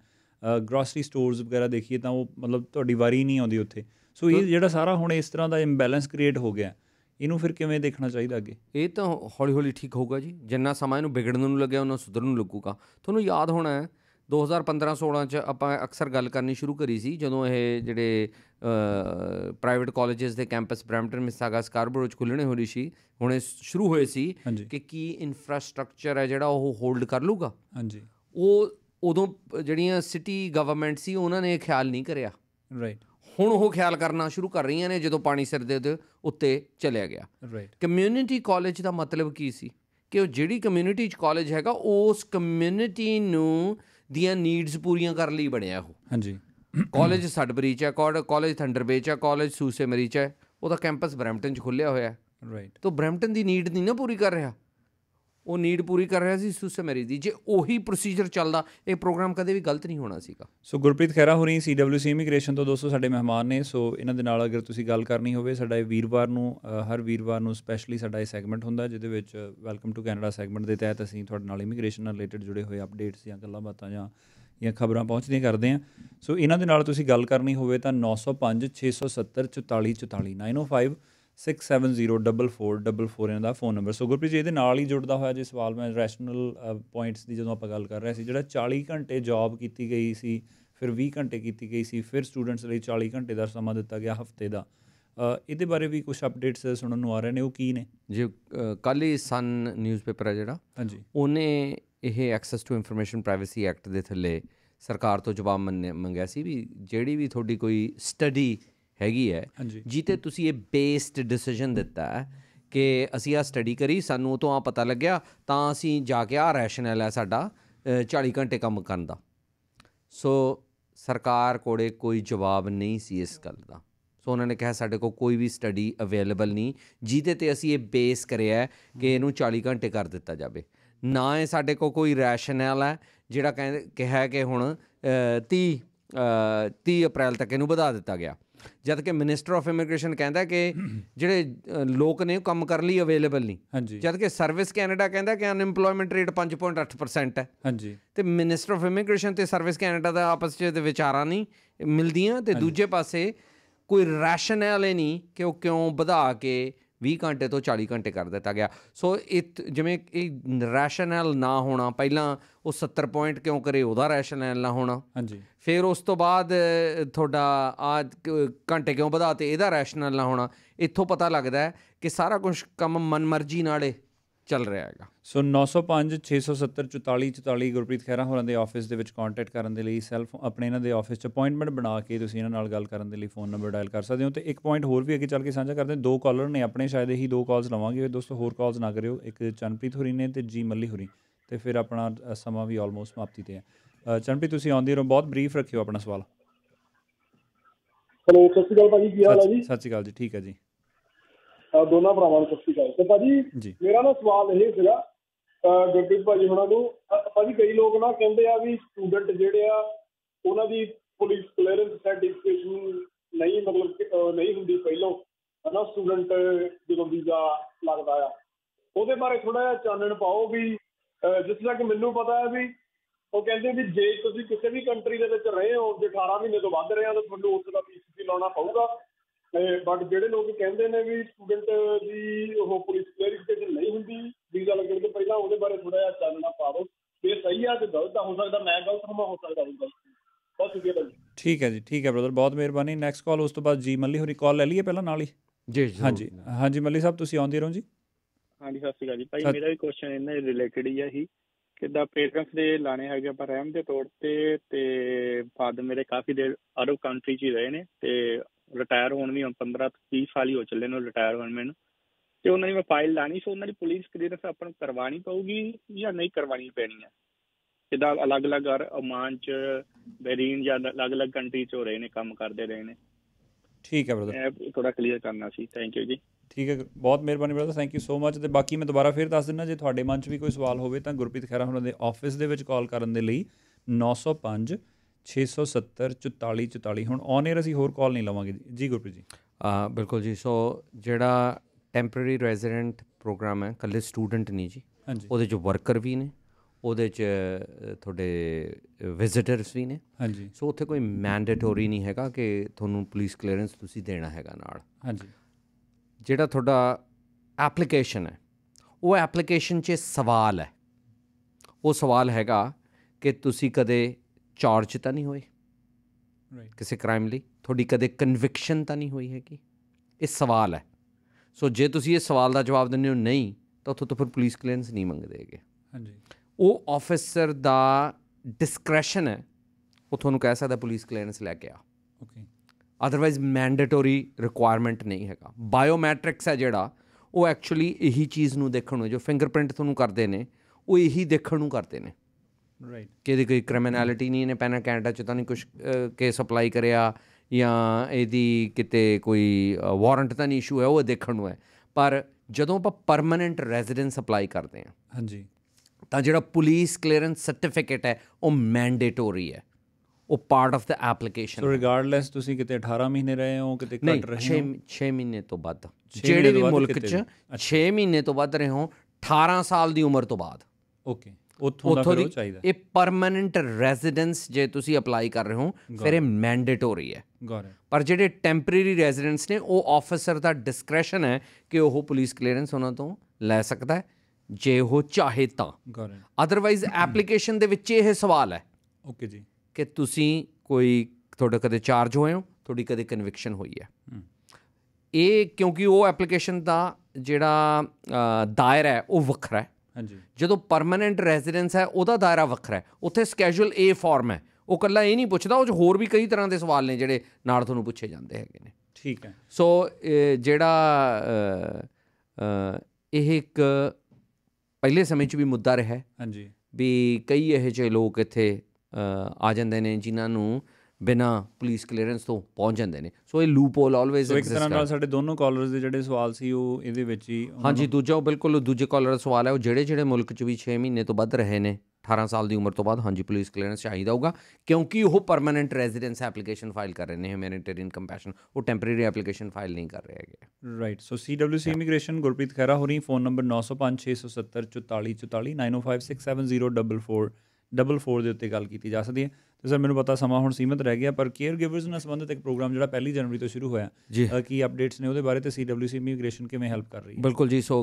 ਗਰੋਸਰੀ ਸਟੋਰਸ ਵਗੈਰਾ ਦੇਖੀਏ ਤਾਂ ਉਹ ਮਤਲਬ ਤੁਹਾਡੀ ਵਾਰੀ ਨਹੀਂ ਆਉਂਦੀ ਉੱਥੇ ਸੋ ਇਹ ਜਿਹੜਾ ਸਾਰਾ ਹੁਣ ਇਸ ਤਰ੍ਹਾਂ ਦਾ ਇੰਬੈਲੈਂਸ ਕ੍ਰੀਏਟ ਹੋ ਗਿਆ ਇਹਨੂੰ ਫਿਰ ਕਿਵੇਂ ਦੇਖਣਾ ਚਾਹੀਦਾ ਅੱਗੇ ਇਹ ਤਾਂ ਹੌਲੀ-ਹੌਲੀ ਠੀਕ ਹੋਊਗਾ ਜੀ ਜਿੰਨਾ ਸਮਾਂ ਇਹਨੂੰ ਵਿਗੜਨ ਨੂੰ ਲੱਗਿਆ ਉਹਨਾਂ ਸੁਧਰਨ ਨੂੰ ਲੱਗੂਗਾ ਤੁਹਾਨੂੰ ਯਾਦ ਹੋਣਾ ਹੈ 2015-16 ਚ ਆਪਾਂ ਅਕਸਰ ਗੱਲ ਕਰਨੀ ਸ਼ੁਰੂ ਕਰੀ ਸੀ ਜਦੋਂ ਇਹ ਜਿਹੜੇ ਪ੍ਰਾਈਵੇਟ ਕਾਲਜਸ ਦੇ ਕੈਂਪਸ ਬ੍ਰੈਂਟਨ ਮਿਸਾਗਾ ਸਕਾਰਬਰੋਚ ਚ ਖੁੱਲਣੇ ਰਹੀ ਸੀ ਹੁਣੇ ਸ਼ੁਰੂ ਹੋਏ ਸੀ ਕਿ ਕੀ ਇਨਫਰਾਸਟ੍ਰਕਚਰ ਹੈ ਜਿਹੜਾ ਉਹ ਹੋਲਡ ਕਰ ਲੂਗਾ ਹਾਂਜੀ ਉਹ ਉਦੋਂ ਜਿਹੜੀਆਂ ਸਿਟੀ ਗਵਰਨਮੈਂਟ ਸੀ ਉਹਨਾਂ ਨੇ ਖਿਆਲ ਨਹੀਂ ਕਰਿਆ ਰਾਈਟ ਹੁਣ ਉਹ ਖਿਆਲ ਕਰਨਾ ਸ਼ੁਰੂ ਕਰ ਰਹੀਆਂ ਨੇ ਜਦੋਂ ਪਾਣੀ ਸਿਰ ਦੇ ਉੱਤੇ ਚਲਿਆ ਗਿਆ ਰਾਈਟ ਕਮਿਊਨਿਟੀ ਕਾਲਜ ਦਾ ਮਤਲਬ ਕੀ ਸੀ ਕਿ ਉਹ ਜਿਹੜੀ ਕਮਿਊਨਿਟੀ ਚ ਕਾਲਜ ਹੈਗਾ ਉਸ ਕਮਿਊਨਿਟੀ ਨੂੰ ਦੀਆਂ ਨੀਡਸ ਪੂਰੀਆਂ ਕਰਨ ਲਈ ਬਣਿਆ ਉਹ ਹਾਂਜੀ ਕਾਲਜ ਸਡਬਰੀ ਚ ਹੈ ਕਾਲਜ ਥੰਡਰ ਚ ਹੈ ਕਾਲਜ ਸੂਸੇ ਮਰੀ ਚ ਹੈ ਉਹਦਾ ਕੈਂਪਸ ਬ੍ਰੈਂਪਟਨ ਚ ਖੁੱਲਿਆ ਹੋਇਆ ਹੈ ਰਾਈਟ ਤੋਂ ਬ੍ਰੈਂਪਟਨ ਦੀ ਨੀਡ ਨਹੀਂ ਨਾ ਪੂਰੀ ਕਰ ਰਿਹਾ ਉਹ ਨੀਡ ਪੂਰੀ ਕਰ ਰਿਹਾ ਸੀ ਸੁਸ ਮੈਰਿਜ ਦੀ ਜੇ ਉਹੀ ਪ੍ਰੋਸੀਜਰ ਚੱਲਦਾ ਇਹ ਪ੍ਰੋਗਰਾਮ ਕਦੇ ਵੀ ਗਲਤ ਨਹੀਂ ਹੋਣਾ ਸੀਗਾ ਸੋ ਗੁਰਪ੍ਰੀਤ ਖੈਰਾ ਹੋ ਰਹੀ ਡਬਲਯੂਸੀ ਇਮੀਗ੍ਰੇਸ਼ਨ ਤੋਂ ਦੋਸਤੋ ਸਾਡੇ ਮਹਿਮਾਨ ਨੇ ਸੋ ਇਹਨਾਂ ਦੇ ਨਾਲ ਅਗਰ ਤੁਸੀਂ ਗੱਲ ਕਰਨੀ ਹੋਵੇ ਸਾਡਾ ਇਹ ਵੀਰਵਾਰ ਨੂੰ ਹਰ ਵੀਰਵਾਰ ਨੂੰ ਸਪੈਸ਼ਲੀ ਸਾਡਾ ਇਹ ਸੈਗਮੈਂਟ ਹੁੰਦਾ ਜਿਹਦੇ ਵਿੱਚ ਵੈਲਕਮ ਟੂ ਕੈਨੇਡਾ ਸੈਗਮੈਂਟ ਦੇ ਤਹਿਤ ਅਸੀਂ ਤੁਹਾਡੇ ਨਾਲ ਇਮੀਗ੍ਰੇਸ਼ਨ ਨਾਲ ਰਿਲੇਟਡ ਜੁੜੇ ਹੋਏ ਅਪਡੇਟਸ ਜਾਂ ਗੱਲਾਂ ਬਾਤਾਂ ਜਾਂ ਜਾਂ ਖਬਰਾਂ ਪਹੁੰਚਦੀਆਂ ਕਰਦੇ ਆ ਸੋ ਇਹਨਾਂ ਦੇ ਨਾਲ ਤੁਸੀਂ ਗੱਲ ਕਰਨੀ ਹੋਵੇ ਤਾਂ 905 670 44 905 6704444 ਇਹਨਾਂ ਦਾ phone number so Gurpreet ji ਇਹਦੇ ਨਾਲ ਹੀ ਜੁੜਦਾ ਹੋਇਆ ਜੇ ਸਵਾਲ ਮੈਂ ਰੈਸ਼ਨਲ ਪੁਆਇੰਟਸ ਦੀ ਜਦੋਂ ਆਪਾਂ ਗੱਲ ਕਰ ਰਹੇ ਸੀ ਜਿਹੜਾ 40 ਘੰਟੇ ਜੌਬ ਕੀਤੀ ਗਈ ਸੀ ਫਿਰ 20 ਘੰਟੇ ਕੀਤੀ ਗਈ ਸੀ ਫਿਰ ਸਟੂਡੈਂਟਸ ਲਈ 40 ਘੰਟੇ ਦਾ ਸਮਾਂ ਦਿੱਤਾ ਗਿਆ ਹਫਤੇ ਦਾ ਇਹਦੇ ਬਾਰੇ ਵੀ ਕੁਝ ਅਪਡੇਟਸ ਸੁਣਨ ਨੂੰ ਆ ਰਹੇ ਨੇ ਉਹ ਕੀ ਨੇ ਜੀ ਕੱਲ ਹੀ ਸਨ ਨਿਊਜ਼ਪੇਪਰ ਹੈ ਜਿਹੜਾ ਹਾਂਜੀ ਉਹਨੇ ਇਹ access to information privacy act ਦੇ ਥੱਲੇ ਸਰਕਾਰ ਤੋਂ ਜਵਾਬ ਮੰਗਿਆ ਸੀ ਵੀ ਜਿਹੜੀ ਵੀ ਤੁਹਾਡੀ ਕੋਈ ਸਟੱਡੀ ਹੈਗੀ ਹੈ ਜਿੱਤੇ ਤੁਸੀਂ ਇਹ ਬੇਸਡ ਡਿਸੀਜਨ ਦਿੱਤਾ ਕਿ ਅਸੀਂ ਆ ਸਟੱਡੀ ਕਰੀ ਸਾਨੂੰ ਉਹ ਤੋਂ ਆ ਪਤਾ ਲੱਗਿਆ ਤਾਂ ਅਸੀਂ ਜਾ ਕੇ ਆ ਰੈਸ਼ਨਲ ਹੈ ਸਾਡਾ 40 ਘੰਟੇ ਕੰਮ ਕਰਨ ਦਾ ਸੋ ਸਰਕਾਰ ਕੋਲੇ ਕੋਈ ਜਵਾਬ ਨਹੀਂ ਸੀ ਇਸ ਗੱਲ ਦਾ ਸੋ ਉਹਨਾਂ ਨੇ ਕਿਹਾ ਸਾਡੇ ਕੋਲ ਕੋਈ ਵੀ ਸਟੱਡੀ ਅਵੇਲੇਬਲ ਨਹੀਂ ਜਿਹਦੇ ਤੇ ਅਸੀਂ ਇਹ ਬੇਸ ਕਰਿਆ ਕਿ ਇਹਨੂੰ 40 ਘੰਟੇ ਕਰ ਦਿੱਤਾ ਜਾਵੇ ਨਾ ਹੈ ਸਾਡੇ ਕੋਲ ਕੋਈ ਰੈਸ਼ਨਲ ਹੈ ਜਿਹੜਾ ਹੈ ਕਿ ਹੁਣ 30 30 ਅਪ੍ਰੈਲ ਤੱਕ ਇਹਨੂੰ ਵਧਾ ਦਿੱਤਾ ਗਿਆ ਜਦ ਕਿ ਮਿਨਿਸਟਰ ਆਫ ਇਮੀਗ੍ਰੇਸ਼ਨ ਕਹਿੰਦਾ ਕਿ ਜਿਹੜੇ ਲੋਕ ਨੇ ਉਹ ਕੰਮ ਕਰਨ ਲਈ ਅਵੇਲੇਬਲ ਨਹੀਂ ਜਦ ਕਿ ਸਰਵਿਸ ਕੈਨੇਡਾ ਕਹਿੰਦਾ ਕਿ ਅਨਇੰਪਲੋਇਮੈਂਟ ਰੇਟ 5.8% ਹੈ ਹਾਂਜੀ ਤੇ ਮਿਨਿਸਟਰ ਆਫ ਇਮੀਗ੍ਰੇਸ਼ਨ ਤੇ ਸਰਵਿਸ ਕੈਨੇਡਾ ਦਾ ਆਪਸ ਵਿੱਚ ਵਿਚਾਰਾਂ ਨਹੀਂ ਮਿਲਦੀਆਂ ਤੇ ਦੂਜੇ ਪਾਸੇ ਕੋਈ ਰੈਸ਼ਨਲ ਨਹੀਂ ਕਿ ਉਹ ਕਿਉਂ ਵਧਾ ਕੇ 20 ਘੰਟੇ ਤੋਂ 40 ਘੰਟੇ ਕਰ ਦਿੱਤਾ ਗਿਆ ਸੋ ਇਹ ਜਿਵੇਂ ਇਹ ਰੈਸ਼ਨਲ ਨਾ ਹੋਣਾ ਪਹਿਲਾਂ ਉਹ 70 ਪੁਆਇੰਟ ਕਿਉਂ ਕਰੇ ਉਹਦਾ ਰੈਸ਼ਨਲ ਨਾ ਹੋਣਾ ਹਾਂਜੀ ਫਿਰ ਉਸ ਤੋਂ ਬਾਅਦ ਤੁਹਾਡਾ ਆ ਘੰਟੇ ਕਿਉਂ ਵਧਾਤੇ ਇਹਦਾ ਰੈਸ਼ਨਲ ਨਾ ਹੋਣਾ ਇੱਥੋਂ ਪਤਾ ਲੱਗਦਾ ਕਿ ਸਾਰਾ ਕੁਝ ਕੰਮ ਮਨਮਰਜ਼ੀ ਨਾਲੇ ਚੱਲ ਰਿਹਾ ਹੈਗਾ ਸੋ 905 670 44 44 ਗੁਰਪ੍ਰੀਤ ਖੈਰਾ ਹੋਰਾਂ ਦੇ ਆਫਿਸ ਦੇ ਵਿੱਚ ਕੰਟੈਕਟ ਕਰਨ ਦੇ ਲਈ ਸੈਲਫ ਆਪਣੇ ਇਹਨਾਂ ਦੇ ਆਫਿਸ 'ਚ ਅਪਾਇੰਟਮੈਂਟ ਬਣਾ ਕੇ ਤੁਸੀਂ ਇਹਨਾਂ ਨਾਲ ਗੱਲ ਕਰਨ ਦੇ ਲਈ ਫੋਨ ਨੰਬਰ ਡਾਇਲ ਕਰ ਸਕਦੇ ਹੋ ਤੇ ਇੱਕ ਪੁਆਇੰਟ ਹੋਰ ਵੀ ਅੱਗੇ ਚੱਲ ਕੇ ਸਾਂਝਾ ਕਰਦੇ ਹਾਂ ਦੋ ਕਾਲਰ ਨੇ ਆਪਣੇ ਸ਼ਾਇਦ ਇਹੀ ਦੋ ਕਾਲਸ ਲਵਾਂਗੇ ਦੋਸਤੋ ਹੋਰ ਕਾਲਸ ਨਾ ਕਰਿਓ ਇੱਕ ਚਨਪ੍ਰੀਤ ਹੋਰੀ ਨੇ ਤੇ ਜੀ ਮੱਲੀ ਹੋਰੀ ਤੇ ਫਿਰ ਆਪਣਾ ਸਮਾਂ ਵੀ ਆਲਮੋਸਟ ਸਮਾਪਤੀ ਤੇ ਹੈ ਚਨਪ੍ਰੀਤ ਤੁਸੀਂ ਆਉਂਦੇ ਰਹੋ ਬਹੁਤ ਬਰੀਫ ਰੱਖਿਓ ਆਪਣਾ ਸਵਾਲ ਹਲੋ ਸਤਿ ਸ਼੍ਰੀ ਅਕਾਲ ਭਾਜੀ ਕੀ ਹਾਲ ਹੈ ਜੀ ਸਤਿ ਸ਼੍ਰੀ ਅਕਾਲ ਜੀ ਠੀਕ ਹੈ ਜੀ ਦੋਨਾਂ ਭਰਾਵਾਂ ਨੂੰ ਸਤਿ ਸ਼੍ਰੀ ਅਕਾਲ ਤੇ ਭਾਜੀ ਮੇਰਾ ਨਾ ਸਵਾਲ ਇਹ ਸੀਗਾ ਗੁਰਦੀਪ ਭਾਜੀ ਹੁਣਾਂ ਨੂੰ ਭਾਜੀ ਕਈ ਲੋਕ ਨਾ ਕਹਿੰਦੇ ਆ ਵੀ ਸਟੂਡੈਂਟ ਜਿਹੜੇ ਆ ਉਹਨਾਂ ਦੀ ਪੁਲਿਸ ਕਲੀਅਰੈਂਸ ਸਰਟੀਫਿਕੇਸ਼ਨ ਨਹੀਂ ਮਤਲਬ ਨਹੀਂ ਹੁੰਦੀ ਪਹਿਲਾਂ ਹਨਾ ਸਟੂਡੈਂਟ ਜਦੋਂ ਵੀਜ਼ਾ ਲੱਗਦਾ ਆ ਉਹਦੇ ਬਾਰੇ ਥੋੜਾ ਜਿਹਾ ਚਾਨਣ ਪਾਓ ਵੀ ਜਿਸ ਤਰ੍ਹਾਂ ਕਿ ਮੈਨੂੰ ਪਤਾ ਹੈ ਵੀ ਉਹ ਕਹਿੰਦੇ ਵੀ ਜੇ ਤੁਸੀਂ ਕਿਸੇ ਵੀ ਕੰਟਰੀ ਦੇ ਵਿੱਚ ਰਹੇ ਹੋ ਜੇ 18 ਮਹੀਨੇ ਤੋਂ ਵੱਧ ਰਹੇ ਹੋ ਤਾਂ ਤੁਹਾਨੂੰ ਉਸ ਦਾ ਪੀਸੀਸੀ ਲਾਉਣਾ ਪਊਗਾ ਬਟ ਜਿਹੜੇ ਲੋਕ ਕਹਿੰਦੇ ਨੇ ਵੀ ਸਟੂਡੈਂਟ ਦੀ ਉਹ ਪੁਲਿਸ ਵੈਰੀਫਿਕੇਸ਼ਨ ਨਹੀਂ ਹੁੰਦੀ ਵੀਜ਼ਾ ਲੱਗਣ ਤੋਂ ਪਹਿਲਾਂ ਉਹਦੇ ਬਾਰੇ ਥੋੜਾ ਜਿਹਾ ਜਾਣਨਾ ਪਾਓ ਇਹ ਸਹੀ ਆ ਤੇ ਗਲਤ ਆ ਹੋ ਸਕਦਾ ਮੈਂ ਗਲਤ ਹੋਵਾਂ ਹੋ ਸਕਦਾ ਹੋਊਗਾ ਬਹੁਤ ਸ਼ੁਕਰੀਆ ਬਲ ਠੀਕ ਹੈ ਜੀ ਠੀਕ ਹੈ ਬ੍ਰਦਰ ਬਹੁਤ ਮਿਹਰਬਾਨੀ ਨੈਕਸਟ ਕਾਲ ਉਸ ਤੋਂ ਬਾਅਦ ਜੀ ਮੱਲੀ ਹੋਰੀ ਕਾਲ ਲੈ ਲਈਏ ਪਹਿਲਾਂ ਨਾਲ ਹੀ ਜੀ ਜੀ ਹਾਂਜੀ ਹਾਂਜੀ ਮੱਲੀ ਸਾਹਿਬ ਤੁਸੀਂ ਆਉਂਦੇ ਰਹੋ ਜੀ ਹਾਂਜੀ ਸਤਿ ਸ਼੍ਰੀ ਅਕਾਲ ਜੀ ਭਾਈ ਮੇਰਾ ਵੀ ਕੁਐਸਚਨ ਇਹਨਾਂ ਰਿਲੇਟਡ ਹੀ ਆ ਹੀ ਕਿਦਾਂ ਪੇਰੈਂਟਸ ਦੇ ਲਾਣੇ ਹੈਗੇ ਪਰ ਰਹਿਮ ਦੇ ਤੌਰ ਤੇ ਤੇ ਫਾਦਰ ਮੇਰੇ ਕਾਫੀ ਦੇਰ ਆਰਬ ਕੰਟਰੀ 'ਚ ਹੀ ਰਹੇ ਨੇ ਤੇ ਰਿਟਾਇਰ ਹੋਣ ਵੀ ਹੁਣ 15 20 ਸਾਲ ਹੀ ਹੋ ਚੱਲੇ ਨੇ ਰਿਟਾਇਰ ਹੋਣ ਮੈਨੂੰ ਤੇ ਉਹਨਾਂ ਦੀ ਮੈਂ ਫਾਈਲ ਲਾਣੀ ਸੋ ਉਹਨਾਂ ਦੀ ਪੁਲਿਸ ਕਲੀਅਰੈਂਸ ਆਪਾਂ ਨੂੰ ਕਰਵਾਣੀ ਪਊਗੀ ਜਾਂ ਨਹੀਂ ਕਰਵਾਣੀ ਪੈਣੀ ਹੈ ਜਿੱਦਾਂ ਅਲੱਗ-ਅਲੱਗ ਅਮਾਨ ਚ ਬਹਿਰੀਨ ਜਾਂ ਅਲੱਗ-ਅਲੱਗ ਕੰਟਰੀ ਚ ਹੋ ਰਹੇ ਨੇ ਕੰਮ ਕਰਦੇ ਰਹੇ ਨੇ ਠੀਕ ਹੈ ਬ੍ਰਦਰ ਥੋੜਾ ਕਲੀਅਰ ਕਰਨਾ ਸੀ ਥੈਂਕ ਯੂ ਜੀ ਠੀਕ ਹੈ ਬਹੁਤ ਮਿਹਰਬਾਨੀ brother thank you so much ਤੇ ਬਾਕੀ ਮੈਂ ਦੁਬਾਰਾ ਫੇਰ ਦੱਸ ਦਿੰਦਾ ਜੇ ਤੁਹਾਡੇ ਮਨ 'ਚ ਵੀ ਕੋਈ ਸਵਾਲ ਹੋਵੇ ਤਾਂ ਗੁਰਪ੍ਰੀਤ ਖੈਰਾ ਉਹਨਾਂ ਦੇ ਆਫਿਸ ਦੇ ਵਿੱਚ ਕਾਲ ਕਰਨ ਦੇ ਲਈ 905 670 44 44 ਹੁਣ ਔਨ 에ਅਰ ਅਸੀਂ ਹੋਰ ਕਾਲ ਨਹੀਂ ਲਵਾਂਗੇ ਜੀ ਗੁਰਪ੍ਰੀਤ ਜੀ ਆ ਬਿਲਕੁਲ ਜੀ ਸੋ ਜਿਹੜਾ ਟੈਂਪਰੇਰੀ ਰੈਜ਼ੀਡੈਂਟ ਪ੍ਰੋਗਰਾਮ ਹੈ ਕੱਲੇ ਸਟੂਡੈਂਟ ਨਹੀਂ ਜੀ ਹਾਂਜੀ ਉਹਦੇ ਚ ਵਰਕਰ ਵੀ ਨੇ ਉਹਦੇ ਚ ਤੁਹਾਡੇ ਵਿਜ਼ਿਟਰਸ ਵੀ ਨੇ ਹਾਂਜੀ ਸੋ ਉੱਥੇ ਕੋਈ ਮੈਂਡੇਟਰੀ ਨਹੀਂ ਹੈਗਾ ਕਿ ਤੁਹਾਨੂੰ ਪੁਲਿਸ ਕਲੀਅਰੈਂਸ ਤੁਸੀਂ ਦੇਣਾ ਹੈਗਾ ਨਾਲ ਹਾਂਜੀ ਜਿਹੜਾ ਤੁਹਾਡਾ ਐਪਲੀਕੇਸ਼ਨ ਹੈ ਉਹ ਐਪਲੀਕੇਸ਼ਨ 'ਚ ਸਵਾਲ ਹੈ ਉਹ ਸਵਾਲ ਹੈਗਾ ਕਿ ਤੁਸੀਂ ਕਦੇ ਚਾਰਜ ਤਾਂ ਨਹੀਂ ਹੋਏ ਰਾਈਟ ਕਿਸੇ ਕ੍ਰਾਈਮ ਲਈ ਤੁਹਾਡੀ ਕਦੇ ਕਨਵਿਕਸ਼ਨ ਤਾਂ ਨਹੀਂ ਹੋਈ ਹੈਗੀ ਇਹ ਸਵਾਲ ਹੈ ਸੋ ਜੇ ਤੁਸੀਂ ਇਹ ਸਵਾਲ ਦਾ ਜਵਾਬ ਦਿੰਦੇ ਹੋ ਨਹੀਂ ਤਾਂ ਉੱਥੋਂ ਤੋਂ ਫਿਰ ਪੁਲਿਸ ਕਲੀਅਰੈਂਸ ਨਹੀਂ ਮੰਗਦੇਗੇ ਹਾਂਜੀ ਉਹ ਆਫੀਸਰ ਦਾ ਡਿਸਕ੍ਰੈਸ਼ਨ ਹੈ ਉਹ ਤੁਹਾਨੂੰ ਕਹਿ ਸਕਦਾ ਪੁਲਿਸ ਕਲੀਅਰੈਂਸ ਲੈ ਕੇ ਆ ਓਕੇ ਆਦਰਵਾਇਜ਼ ਮੈਂਡੇਟਰੀ ਰਿਕੁਆਇਰਮੈਂਟ ਨਹੀਂ ਹੈਗਾ ਬਾਇਓਮੈਟ੍ਰਿਕਸ ਹੈ ਜਿਹੜਾ ਉਹ ਐਕਚੁਅਲੀ ਇਹੀ ਚੀਜ਼ ਨੂੰ ਦੇਖਣ ਨੂੰ ਜੋ ਫਿੰਗਰਪ੍ਰਿੰਟ ਤੁਹਾਨੂੰ ਕਰਦੇ ਨੇ ਉਹ ਇਹੀ ਦੇਖਣ ਨੂੰ ਕਰਦੇ ਨੇ ਰਾਈਟ ਕਿ ਇਹਦੀ ਕੋਈ ਕ੍ਰਿਮੀਨੈਲਿਟੀ ਨਹੀਂ ਇਹਨੇ ਪੈਨਾ ਕੈਨੇਡਾ ਚ ਤਾਂ ਨਹੀਂ ਕੁਝ ਕੇਸ ਅਪਲਾਈ ਕਰਿਆ ਜਾਂ ਇਹਦੀ ਕਿਤੇ ਕੋਈ ਵਾਰੰਟ ਤਾਂ ਨਹੀਂ ਇਸ਼ੂ ਹੈ ਉਹ ਦੇਖਣ ਨੂੰ ਹੈ ਪਰ ਜਦੋਂ ਆਪਾਂ ਪਰਮਨੈਂਟ ਰੈਜ਼ੀਡੈਂਸ ਅਪਲਾਈ ਕਰਦੇ ਹਾਂ ਹਾਂਜੀ ਤਾਂ ਜਿਹੜਾ ਪੁਲਿਸ ਕਲੀਅਰੈਂਸ ਸਰਟੀਫਿਕੇਟ ਹੈ ਉਹ ਮੈਂਡੇਟਰੀ ਹੈ ਉਹ part of the application so regardless ਤੁਸੀਂ ਕਿਤੇ 18 ਮਹੀਨੇ ਰਹੇ ਹੋ ਕਿਤੇ ਘੱਟ ਰਹੇ ਹੋ 6 6 ਮਹੀਨੇ ਤੋਂ ਵੱਧ ਜਿਹੜੇ ਵੀ ਮੁਲਕ 'ਚ 6 ਮਹੀਨੇ ਤੋਂ ਵੱਧ ਰਹੇ ਹੋ 18 ਸਾਲ ਦੀ ਉਮਰ ਤੋਂ ਬਾਅਦ ਓਕੇ ਉੱਥੋਂ ਦਾ ਫਿਰ ਚਾਹੀਦਾ ਇਹ ਪਰਮਨੈਂਟ ਰੈਜ਼ੀਡੈਂਸ ਜੇ ਤੁਸੀਂ ਅਪਲਾਈ ਕਰ ਰਹੇ ਹੋ ਫਿਰ ਇਹ ਮੈਂਡੇਟਰੀ ਹੈ ਪਰ ਜਿਹੜੇ ਟੈਂਪਰੇਰੀ ਰੈਜ਼ਿਡੈਂਸ ਨੇ ਉਹ ਆਫੀਸਰ ਦਾ ਡਿਸਕ੍ਰੈਸ਼ਨ ਹੈ ਕਿ ਉਹ ਪੁਲਿਸ ਕਲੀਅਰੈਂਸ ਉਹਨਾਂ ਤੋਂ ਲੈ ਸਕਦਾ ਹੈ ਜੇ ਉਹ ਚਾਹੇ ਤਾਂ ਅਦਰਵਾਈਜ਼ ਐਪਲੀਕੇਸ਼ਨ ਦੇ ਵਿੱਚ ਇਹ ਸਵਾਲ ਹੈ ਓਕੇ ਜੀ ਕਿ ਤੁਸੀਂ ਕੋਈ ਤੁਹਾਡੇ ਕਦੇ ਚਾਰਜ ਹੋਏ ਹੋ ਤੁਹਾਡੀ ਕਦੇ ਕਨਵਿਕਸ਼ਨ ਹੋਈ ਹੈ ਇਹ ਕਿਉਂਕਿ ਉਹ ਐਪਲੀਕੇਸ਼ਨ ਦਾ ਜਿਹੜਾ ਦਾਇਰਾ ਹੈ ਉਹ ਵੱਖਰਾ ਹੈ ਹਾਂਜੀ ਜਦੋਂ ਪਰਮਨੈਂਟ ਰੈਜ਼ੀਡੈਂਸ ਹੈ ਉਹਦਾ ਦਾਇਰਾ ਵੱਖਰਾ ਹੈ ਉੱਥੇ ਸਕੇਜੂਲ ਏ ਫਾਰਮ ਹੈ ਉਹ ਕੱਲਾ ਇਹ ਨਹੀਂ ਪੁੱਛਦਾ ਉਹ ਚ ਹੋਰ ਵੀ ਕਈ ਤਰ੍ਹਾਂ ਦੇ ਸਵਾਲ ਨੇ ਜਿਹੜੇ ਨਾਲ ਤੁਹਾਨੂੰ ਪੁੱਛੇ ਜਾਂਦੇ ਹੈਗੇ ਨੇ ਠੀਕ ਹੈ ਸੋ ਜਿਹੜਾ ਇਹ ਇੱਕ ਪਹਿਲੇ ਸਮੇਂ 'ਚ ਵੀ ਮੁੱਦਾ ਰਿਹਾ ਹਾਂਜੀ ਵੀ ਕਈ ਇਹ ਜਿਹੇ ਲੋਕ ਇੱਥੇ ਆ ਜਾਂਦੇ ਨੇ ਜਿਨ੍ਹਾਂ ਨੂੰ ਬਿਨਾ ਪੁਲਿਸ ਕਲੀਅਰੈਂਸ ਤੋਂ ਪਹੁੰਚ ਜਾਂਦੇ ਨੇ ਸੋ ਇਹ ਲੂਪ ਹੋਲ ਆਲਵੇਜ਼ ਐਗਜ਼ਿਸਟ ਕਰਦਾ ਇੱਕ ਤਰ੍ਹਾਂ ਨਾਲ ਸਾਡੇ ਦੋਨੋਂ ਕਾਲਰਸ ਦੇ ਜਿਹੜੇ ਸਵਾਲ ਸੀ ਉਹ ਇਹਦੇ ਵਿੱਚ ਹੀ ਹਾਂਜੀ ਦੂਜਾ ਉਹ ਬਿਲਕੁਲ ਦੂਜੇ ਕਾਲਰ ਦਾ ਸਵਾਲ ਹੈ ਉਹ ਜਿਹੜੇ ਜਿਹੜੇ ਮੁਲਕ 'ਚ ਵੀ 6 ਮਹੀਨੇ ਤੋਂ ਵੱਧ ਰਹੇ ਨੇ 18 ਸਾਲ ਦੀ ਉਮਰ ਤੋਂ ਬਾਅਦ ਹਾਂਜੀ ਪੁਲਿਸ ਕਲੀਅਰੈਂਸ ਚਾਹੀਦਾ ਹੋਊਗਾ ਕਿਉਂਕਿ ਉਹ ਪਰਮਨੈਂਟ ਰੈਜ਼ੀਡੈਂਸ ਐਪਲੀਕੇਸ਼ਨ ਫਾਈਲ ਕਰ ਰਹੇ ਨੇ ਹਿਊਮੈਨਿਟੇਰੀਅਨ ਕੰਪੈਸ਼ਨ ਉਹ ਟੈਂਪਰੇਰੀ ਐਪਲੀਕੇਸ਼ਨ ਫਾਈਲ ਨਹੀਂ ਕਰ ਰਹੇ ਹੈਗੇ right so CWC immigration Gurpreet Khaira ਹੋਰੀ ਫੋਨ ਨੰਬਰ 670 44 44 ਦੇ ਉੱਤੇ ਗੱਲ ਕੀਤੀ ਜਾ ਸਕਦੀ ਹੈ ਤੇ ਸਰ ਮੈਨੂੰ ਪਤਾ ਸਮਾਂ ਹੁਣ ਸੀਮਤ ਰਹਿ ਗਿਆ ਪਰ ਕੇਅਰ ਗਿਵਰਸ ਨਾਲ ਸੰਬੰਧਿਤ ਇੱਕ ਪ੍ਰੋਗਰਾਮ ਜਿਹੜਾ ਪਹਿਲੀ ਜਨਵਰੀ ਤੋਂ ਸ਼ੁਰੂ ਹੋਇਆ ਕੀ ਅਪਡੇਟਸ ਨੇ ਉਹਦੇ ਬਾਰੇ ਤੇ ਸੀਡਬਲਯੂਸੀ ਇਮੀਗ੍ਰੇਸ਼ਨ ਕਿਵੇਂ ਹੈਲਪ ਕਰ ਰਹੀ ਹੈ ਬਿਲਕੁਲ ਜੀ ਸੋ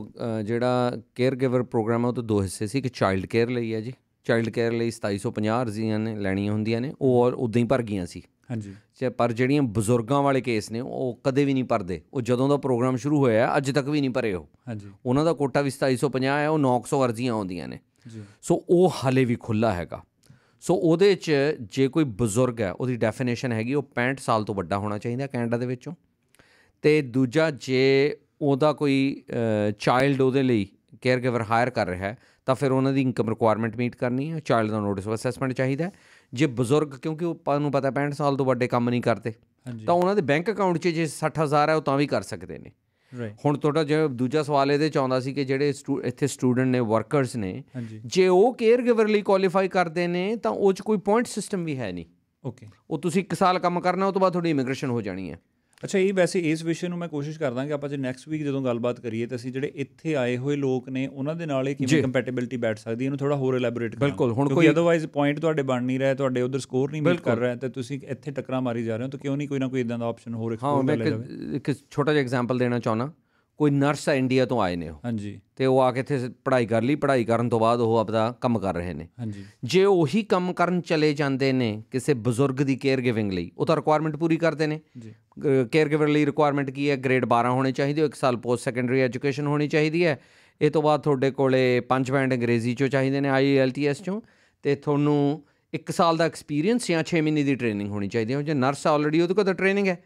ਜਿਹੜਾ ਕੇਅਰ ਗਿਵਰ ਪ੍ਰੋਗਰਾਮ ਹੈ ਉਹ ਤੋਂ ਦੋ ਹਿੱਸੇ ਸੀ ਕਿ ਚਾਈਲਡ ਕੇਅਰ ਲਈ ਹੈ ਜੀ ਚਾਈਲਡ ਕੇਅਰ ਲਈ 2750 ਅਰਜ਼ੀਆਂ ਨੇ ਲੈਣੀਆਂ ਹੁੰਦੀਆਂ ਨੇ ਉਹ ਔਰ ਉਦਾਂ ਹੀ ਭਰ ਗਈਆਂ ਸੀ ਹਾਂਜੀ ਪਰ ਜਿਹੜੀਆਂ ਬਜ਼ੁਰਗਾਂ ਵਾਲੇ ਕੇਸ ਨੇ ਉਹ ਕਦੇ ਵੀ ਨਹੀਂ ਭਰਦੇ ਉਹ ਜਦੋਂ ਦਾ ਪ੍ਰੋਗਰਾਮ ਸ਼ੁਰੂ ਹੋਇਆ ਅੱਜ ਤੱਕ ਵੀ ਨਹੀਂ ਭਰੇ ਉਹ ਹਾਂਜੀ ਉਹਨਾਂ ਦਾ ਕੋਟਾ ਵੀ 2750 ਹੈ ਉਹ 900 ਅਰਜ਼ੀਆਂ ਆਉਂਦੀਆਂ ਨੇ ਸੋ ਉਹ ਹਾਲੇ ਵੀ ਖੁੱਲਾ ਹੈਗਾ ਸੋ ਉਹਦੇ 'ਚ ਜੇ ਕੋਈ ਬਜ਼ੁਰਗ ਹੈ ਉਹਦੀ ਡੈਫੀਨੇਸ਼ਨ ਹੈਗੀ ਉਹ 65 ਸਾਲ ਤੋਂ ਵੱਡਾ ਹੋਣਾ ਚਾਹੀਦਾ ਕੈਨੇਡਾ ਦੇ ਵਿੱਚੋਂ ਤੇ ਦੂਜਾ ਜੇ ਉਹਦਾ ਕੋਈ ਚਾਈਲਡ ਉਹਦੇ ਲਈ ਕੇਅਰ ਗਿਵਰ ਹਾਇਰ ਕਰ ਰਿਹਾ ਹੈ ਤਾਂ ਫਿਰ ਉਹਨਾਂ ਦੀ ਇਨਕਮ ਰਿਕੁਆਇਰਮੈਂਟ ਮੀਟ ਕਰਨੀ ਹੈ ਚਾਈਲਡ ਦਾ ਨੋਟਿਸ ਆਫ ਅਸੈਸਮੈਂਟ ਚਾਹੀਦਾ ਜੇ ਬਜ਼ੁਰਗ ਕਿਉਂਕਿ ਉਹ ਨੂੰ ਪਤਾ 65 ਸਾਲ ਤੋਂ ਵੱਡੇ ਕੰਮ ਨਹੀਂ ਕਰਦੇ ਤਾਂ ਉਹਨਾਂ ਦੇ ਬੈਂਕ ਅਕਾਊਂਟ 'ਚ ਜੇ 60000 ਹੈ ਉਹ ਤਾਂ ਵੀ ਕਰ ਸਕਦੇ ਨੇ ਹੁਣ ਤੁਹਾਡਾ ਜੇ ਦੂਜਾ ਸਵਾਲ ਇਹਦੇ ਚ ਆਉਂਦਾ ਸੀ ਕਿ ਜਿਹੜੇ ਇੱਥੇ ਸਟੂਡੈਂਟ ਨੇ ਵਰਕਰਸ ਨੇ ਜੇ ਉਹ ਕੇਅਰ ਗਿਵਰ ਲਈ ਕੁਆਲੀਫਾਈ ਕਰਦੇ ਨੇ ਤਾਂ ਉਹ ਚ ਕੋਈ ਪੁਆਇੰਟ ਸਿਸਟਮ ਵੀ ਹੈ ਨਹੀਂ ਓਕੇ ਉਹ ਤੁਸੀਂ 1 ਸਾਲ ਕੰਮ ਕਰਨਾ ਉਸ ਤੋਂ ਬਾਅਦ ਤੁਹਾਡੀ ਇਮੀਗ੍ਰੇਸ਼ਨ ਹੋ ਜਾਣੀ ਹੈ ਅੱਛਾ ਇਹ ਵੈਸੇ ਇਸ ਵਿਸ਼ੇ ਨੂੰ ਮੈਂ ਕੋਸ਼ਿਸ਼ ਕਰਦਾ ਕਿ ਆਪਾਂ ਜੇ ਨੈਕਸਟ ਵੀਕ ਜਦੋਂ ਗੱਲਬਾਤ ਕਰੀਏ ਤਾਂ ਅਸੀਂ ਜਿਹੜੇ ਇੱਥੇ ਆਏ ਹੋਏ ਲੋਕ ਨੇ ਉਹਨਾਂ ਦੇ ਨਾਲ ਇਹ ਕਿਵੇਂ ਕੰਪੈਟੀਬਿਲਟੀ ਬੈਠ ਸਕਦੀ ਇਹਨੂੰ ਥੋੜਾ ਹੋਰ ਐਲੈਬੋਰੇਟ ਕਰੋ ਬਿਲਕੁਲ ਹੁਣ ਕੋਈ ਅਦਰਵਾਈਜ਼ ਪੁਆਇੰਟ ਤੁਹਾਡੇ ਬਣ ਨਹੀਂ ਰਿਹਾ ਤੁਹਾਡੇ ਉਧਰ ਸਕੋਰ ਨਹੀਂ ਮਿਲ ਕਰ ਰਿਹਾ ਤੇ ਤੁਸੀਂ ਇੱਥੇ ਟੱਕਰਾਂ ਮਾਰੀ ਜਾ ਰਹੇ ਹੋ ਤਾਂ ਕਿਉਂ ਨਹੀਂ ਕੋਈ ਨਾ ਕੋਈ ਇਦਾਂ ਦਾ ਆਪਸ਼ਨ ਹੋਰ ਐਕਸਪਲੋਰ ਕਰ ਲਿਆ ਜਾਵੇ ਇੱਕ ਛੋਟਾ ਜਿਹਾ ਐਗਜ਼ਾਮਪਲ ਦੇਣਾ ਚਾਹਣਾ ਕੋਈ ਨਰਸ ਇੰਡੀਆ ਤੋਂ ਆਏ ਨੇ ਉਹ ਹਾਂਜੀ ਤੇ ਉਹ ਆ ਕੇ ਇੱਥੇ ਪੜ੍ਹਾਈ ਕਰ ਲਈ ਪੜ੍ਹਾਈ ਕਰਨ ਤੋਂ ਬਾਅਦ ਉਹ ਆਪਦਾ ਕੰਮ ਕਰ ਰਹੇ ਨੇ ਹਾਂਜੀ ਜੇ ਉਹੀ ਕੰਮ ਕਰਨ ਚਲੇ ਜਾਂਦੇ ਨੇ ਕਿਸੇ ਬਜ਼ੁਰਗ ਦੀ ਕੇਅਰ ਗਿਵਿੰਗ ਲਈ ਉਹ ਤਾਂ ਰਿਕੁਆਇਰਮੈਂਟ ਪੂਰੀ ਕਰਦੇ ਨੇ ਜੀ ਕੇਅਰ ਗਿਵਰ ਲਈ ਰਿਕੁਆਇਰਮੈਂਟ ਕੀ ਹੈ ਗ੍ਰੇਡ 12 ਹੋਣੇ ਚਾਹੀਦੇ ਹੋ 1 ਸਾਲ ਪੋਸਟ ਸੈਕੰਡਰੀ ਐਜੂਕੇਸ਼ਨ ਹੋਣੀ ਚਾਹੀਦੀ ਹੈ ਇਹ ਤੋਂ ਬਾਅਦ ਤੁਹਾਡੇ ਕੋਲੇ 5 ਬੈਂਡ ਅੰਗਰੇਜ਼ੀ ਚੋਂ ਚਾਹੀਦੇ ਨੇ ਆਈਐਲਟੀਐਸ ਚੋਂ ਤੇ ਤੁਹਾਨੂੰ 1 ਸਾਲ ਦਾ ਐਕਸਪੀਰੀਅੰਸ ਜਾਂ 6 ਮਹੀਨੇ ਦੀ ਟ੍ਰੇਨਿੰਗ ਹੋਣੀ ਚਾਹੀਦੀ ਹੈ ਜੇ ਨਰਸ ਆਲਰੇਡੀ ਉਹਦੇ ਕੋਲ ਤਾਂ ਟ੍ਰੇਨਿੰਗ ਹੈ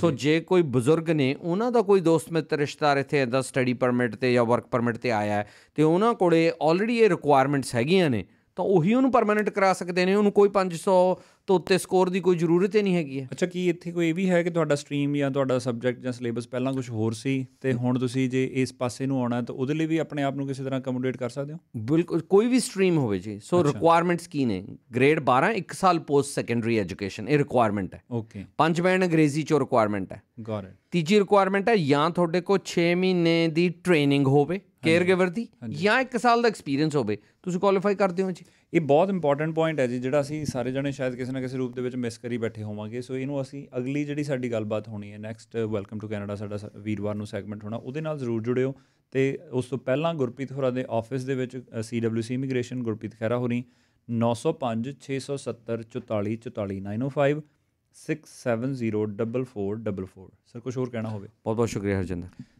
ਸੋ ਜੇ ਕੋਈ ਬਜ਼ੁਰਗ ਨੇ ਉਹਨਾਂ ਦਾ ਕੋਈ ਦੋਸਤ ਮਿੱਤਰ ਰਿਸ਼ਤੇਦਾਰ ਇੱਥੇ ਦਾ ਸਟੱਡੀ ਪਰਮਿਟ ਤੇ ਜਾਂ ਵਰਕ ਪਰਮਿਟ ਤੇ ਆਇਆ ਹੈ ਤੇ ਉਹਨਾਂ ਕੋਲੇ ਆਲਰੇਡੀ ਇਹ ਰਿਕੁਆਇਰਮੈਂਟਸ ਹੈਗੀਆਂ ਨੇ ਤਾਂ ਉਹੀ ਉਹਨੂੰ ਪਰਮਨੈਂਟ ਕਰਾ ਸਕਦੇ ਨੇ ਉਹਨੂੰ ਕੋਈ 500 ਤਾਂ ਉੱਤੇ ਸਕੋਰ ਦੀ ਕੋਈ ਜ਼ਰੂਰਤ ਹੀ ਨਹੀਂ ਹੈਗੀ ਹੈ ਅੱਛਾ ਕੀ ਇੱਥੇ ਕੋਈ ਇਹ ਵੀ ਹੈ ਕਿ ਤੁਹਾਡਾ ਸਟਰੀਮ ਜਾਂ ਤੁਹਾਡਾ ਸਬਜੈਕਟ ਜਾਂ ਸਿਲੇਬਸ ਪਹਿਲਾਂ ਕੁਝ ਹੋਰ ਸੀ ਤੇ ਹੁਣ ਤੁਸੀਂ ਜੇ ਇਸ ਪਾਸੇ ਨੂੰ ਆਉਣਾ ਤਾਂ ਉਹਦੇ ਲਈ ਵੀ ਆਪਣੇ ਆਪ ਨੂੰ ਕਿਸੇ ਤਰ੍ਹਾਂ ਅਕਮੋਡੇਟ ਕਰ ਸਕਦੇ ਹੋ ਬਿਲਕੁਲ ਕੋਈ ਵੀ ਸਟਰੀਮ ਹੋਵੇ ਜੀ ਸੋ ਰਿਕੁਆਇਰਮੈਂਟਸ ਕੀ ਨੇ ਗ੍ਰੇਡ 12 1 ਸਾਲ ਪੋਸਟ ਸੈਕੰਡਰੀ ਐਜੂਕੇਸ਼ਨ ਇਹ ਰਿਕੁਆਇਰਮੈਂਟ ਹੈ ਓਕੇ ਪੰਜ ਬੈਂਡ ਅੰਗਰੇਜ਼ੀ ਚੋਂ ਰਿਕੁਆਇਰਮੈਂਟ ਹੈ ਗਾਟ ਇਟ ਤੀਜੀ ਰਿਕੁਆਇਰਮੈਂਟ ਹੈ ਜਾਂ ਤੁਹਾਡੇ ਕੋਲ 6 ਮਹੀਨੇ ਦੀ ਟ੍ਰੇਨਿੰਗ ਹੋਵੇ ਕੇਅਰ ਗਿਵਰ ਦੀ ਜਾਂ 1 ਸਾਲ ਦਾ ਐਕਸਪੀਰੀਅੰਸ ਹੋਵੇ ਤੁਸੀਂ ਕੁਆਲੀਫਾਈ ਕਰਦੇ ਹੋ ਜੀ ਇਹ ਬਹੁਤ ਇੰਪੋਰਟੈਂਟ ਪੁਆਇੰਟ ਹੈ ਜੀ ਜਿਹੜਾ ਅਸੀਂ ਸਾਰੇ ਜਣੇ ਸ਼ਾਇਦ ਕਿਸੇ ਨਾ ਕਿਸੇ ਰੂਪ ਦੇ ਵਿੱਚ ਮਿਸ ਕਰੀ ਬੈਠੇ ਹੋਵਾਂਗੇ ਸੋ ਇਹਨੂੰ ਅਸੀਂ ਅਗਲੀ ਜਿਹੜੀ ਸਾਡੀ ਗੱਲਬਾਤ ਹੋਣੀ ਹੈ ਨੈਕਸਟ ਵੈਲਕਮ ਟੂ ਕੈਨੇਡਾ ਸਾਡਾ ਵੀਰਵਾਰ ਨੂੰ ਸੈਗਮੈਂਟ ਹੋਣਾ ਉਹਦੇ ਨਾਲ ਜ਼ਰੂਰ ਜੁੜਿਓ ਤੇ ਉਸ ਤੋਂ ਪਹਿਲਾਂ ਗੁਰਪ੍ਰੀਤ ਹੋਰਾਂ ਦੇ ਆਫਿਸ ਦੇ ਵਿੱਚ ਸੀਡਬਲਯੂਸੀ ਇਮੀਗ੍ਰੇਸ਼ਨ ਗੁਰਪ੍ਰੀਤ ਖੈਰਾ ਹੋਰੀ 905 670 44 905 6704444 ਸਰ ਕੁਝ ਹੋਰ ਕਹਿਣਾ ਹੋਵੇ ਬਹੁਤ ਬਹੁਤ ਸ਼ੁਕਰੀਆ ਹਰਜਿੰਦਰ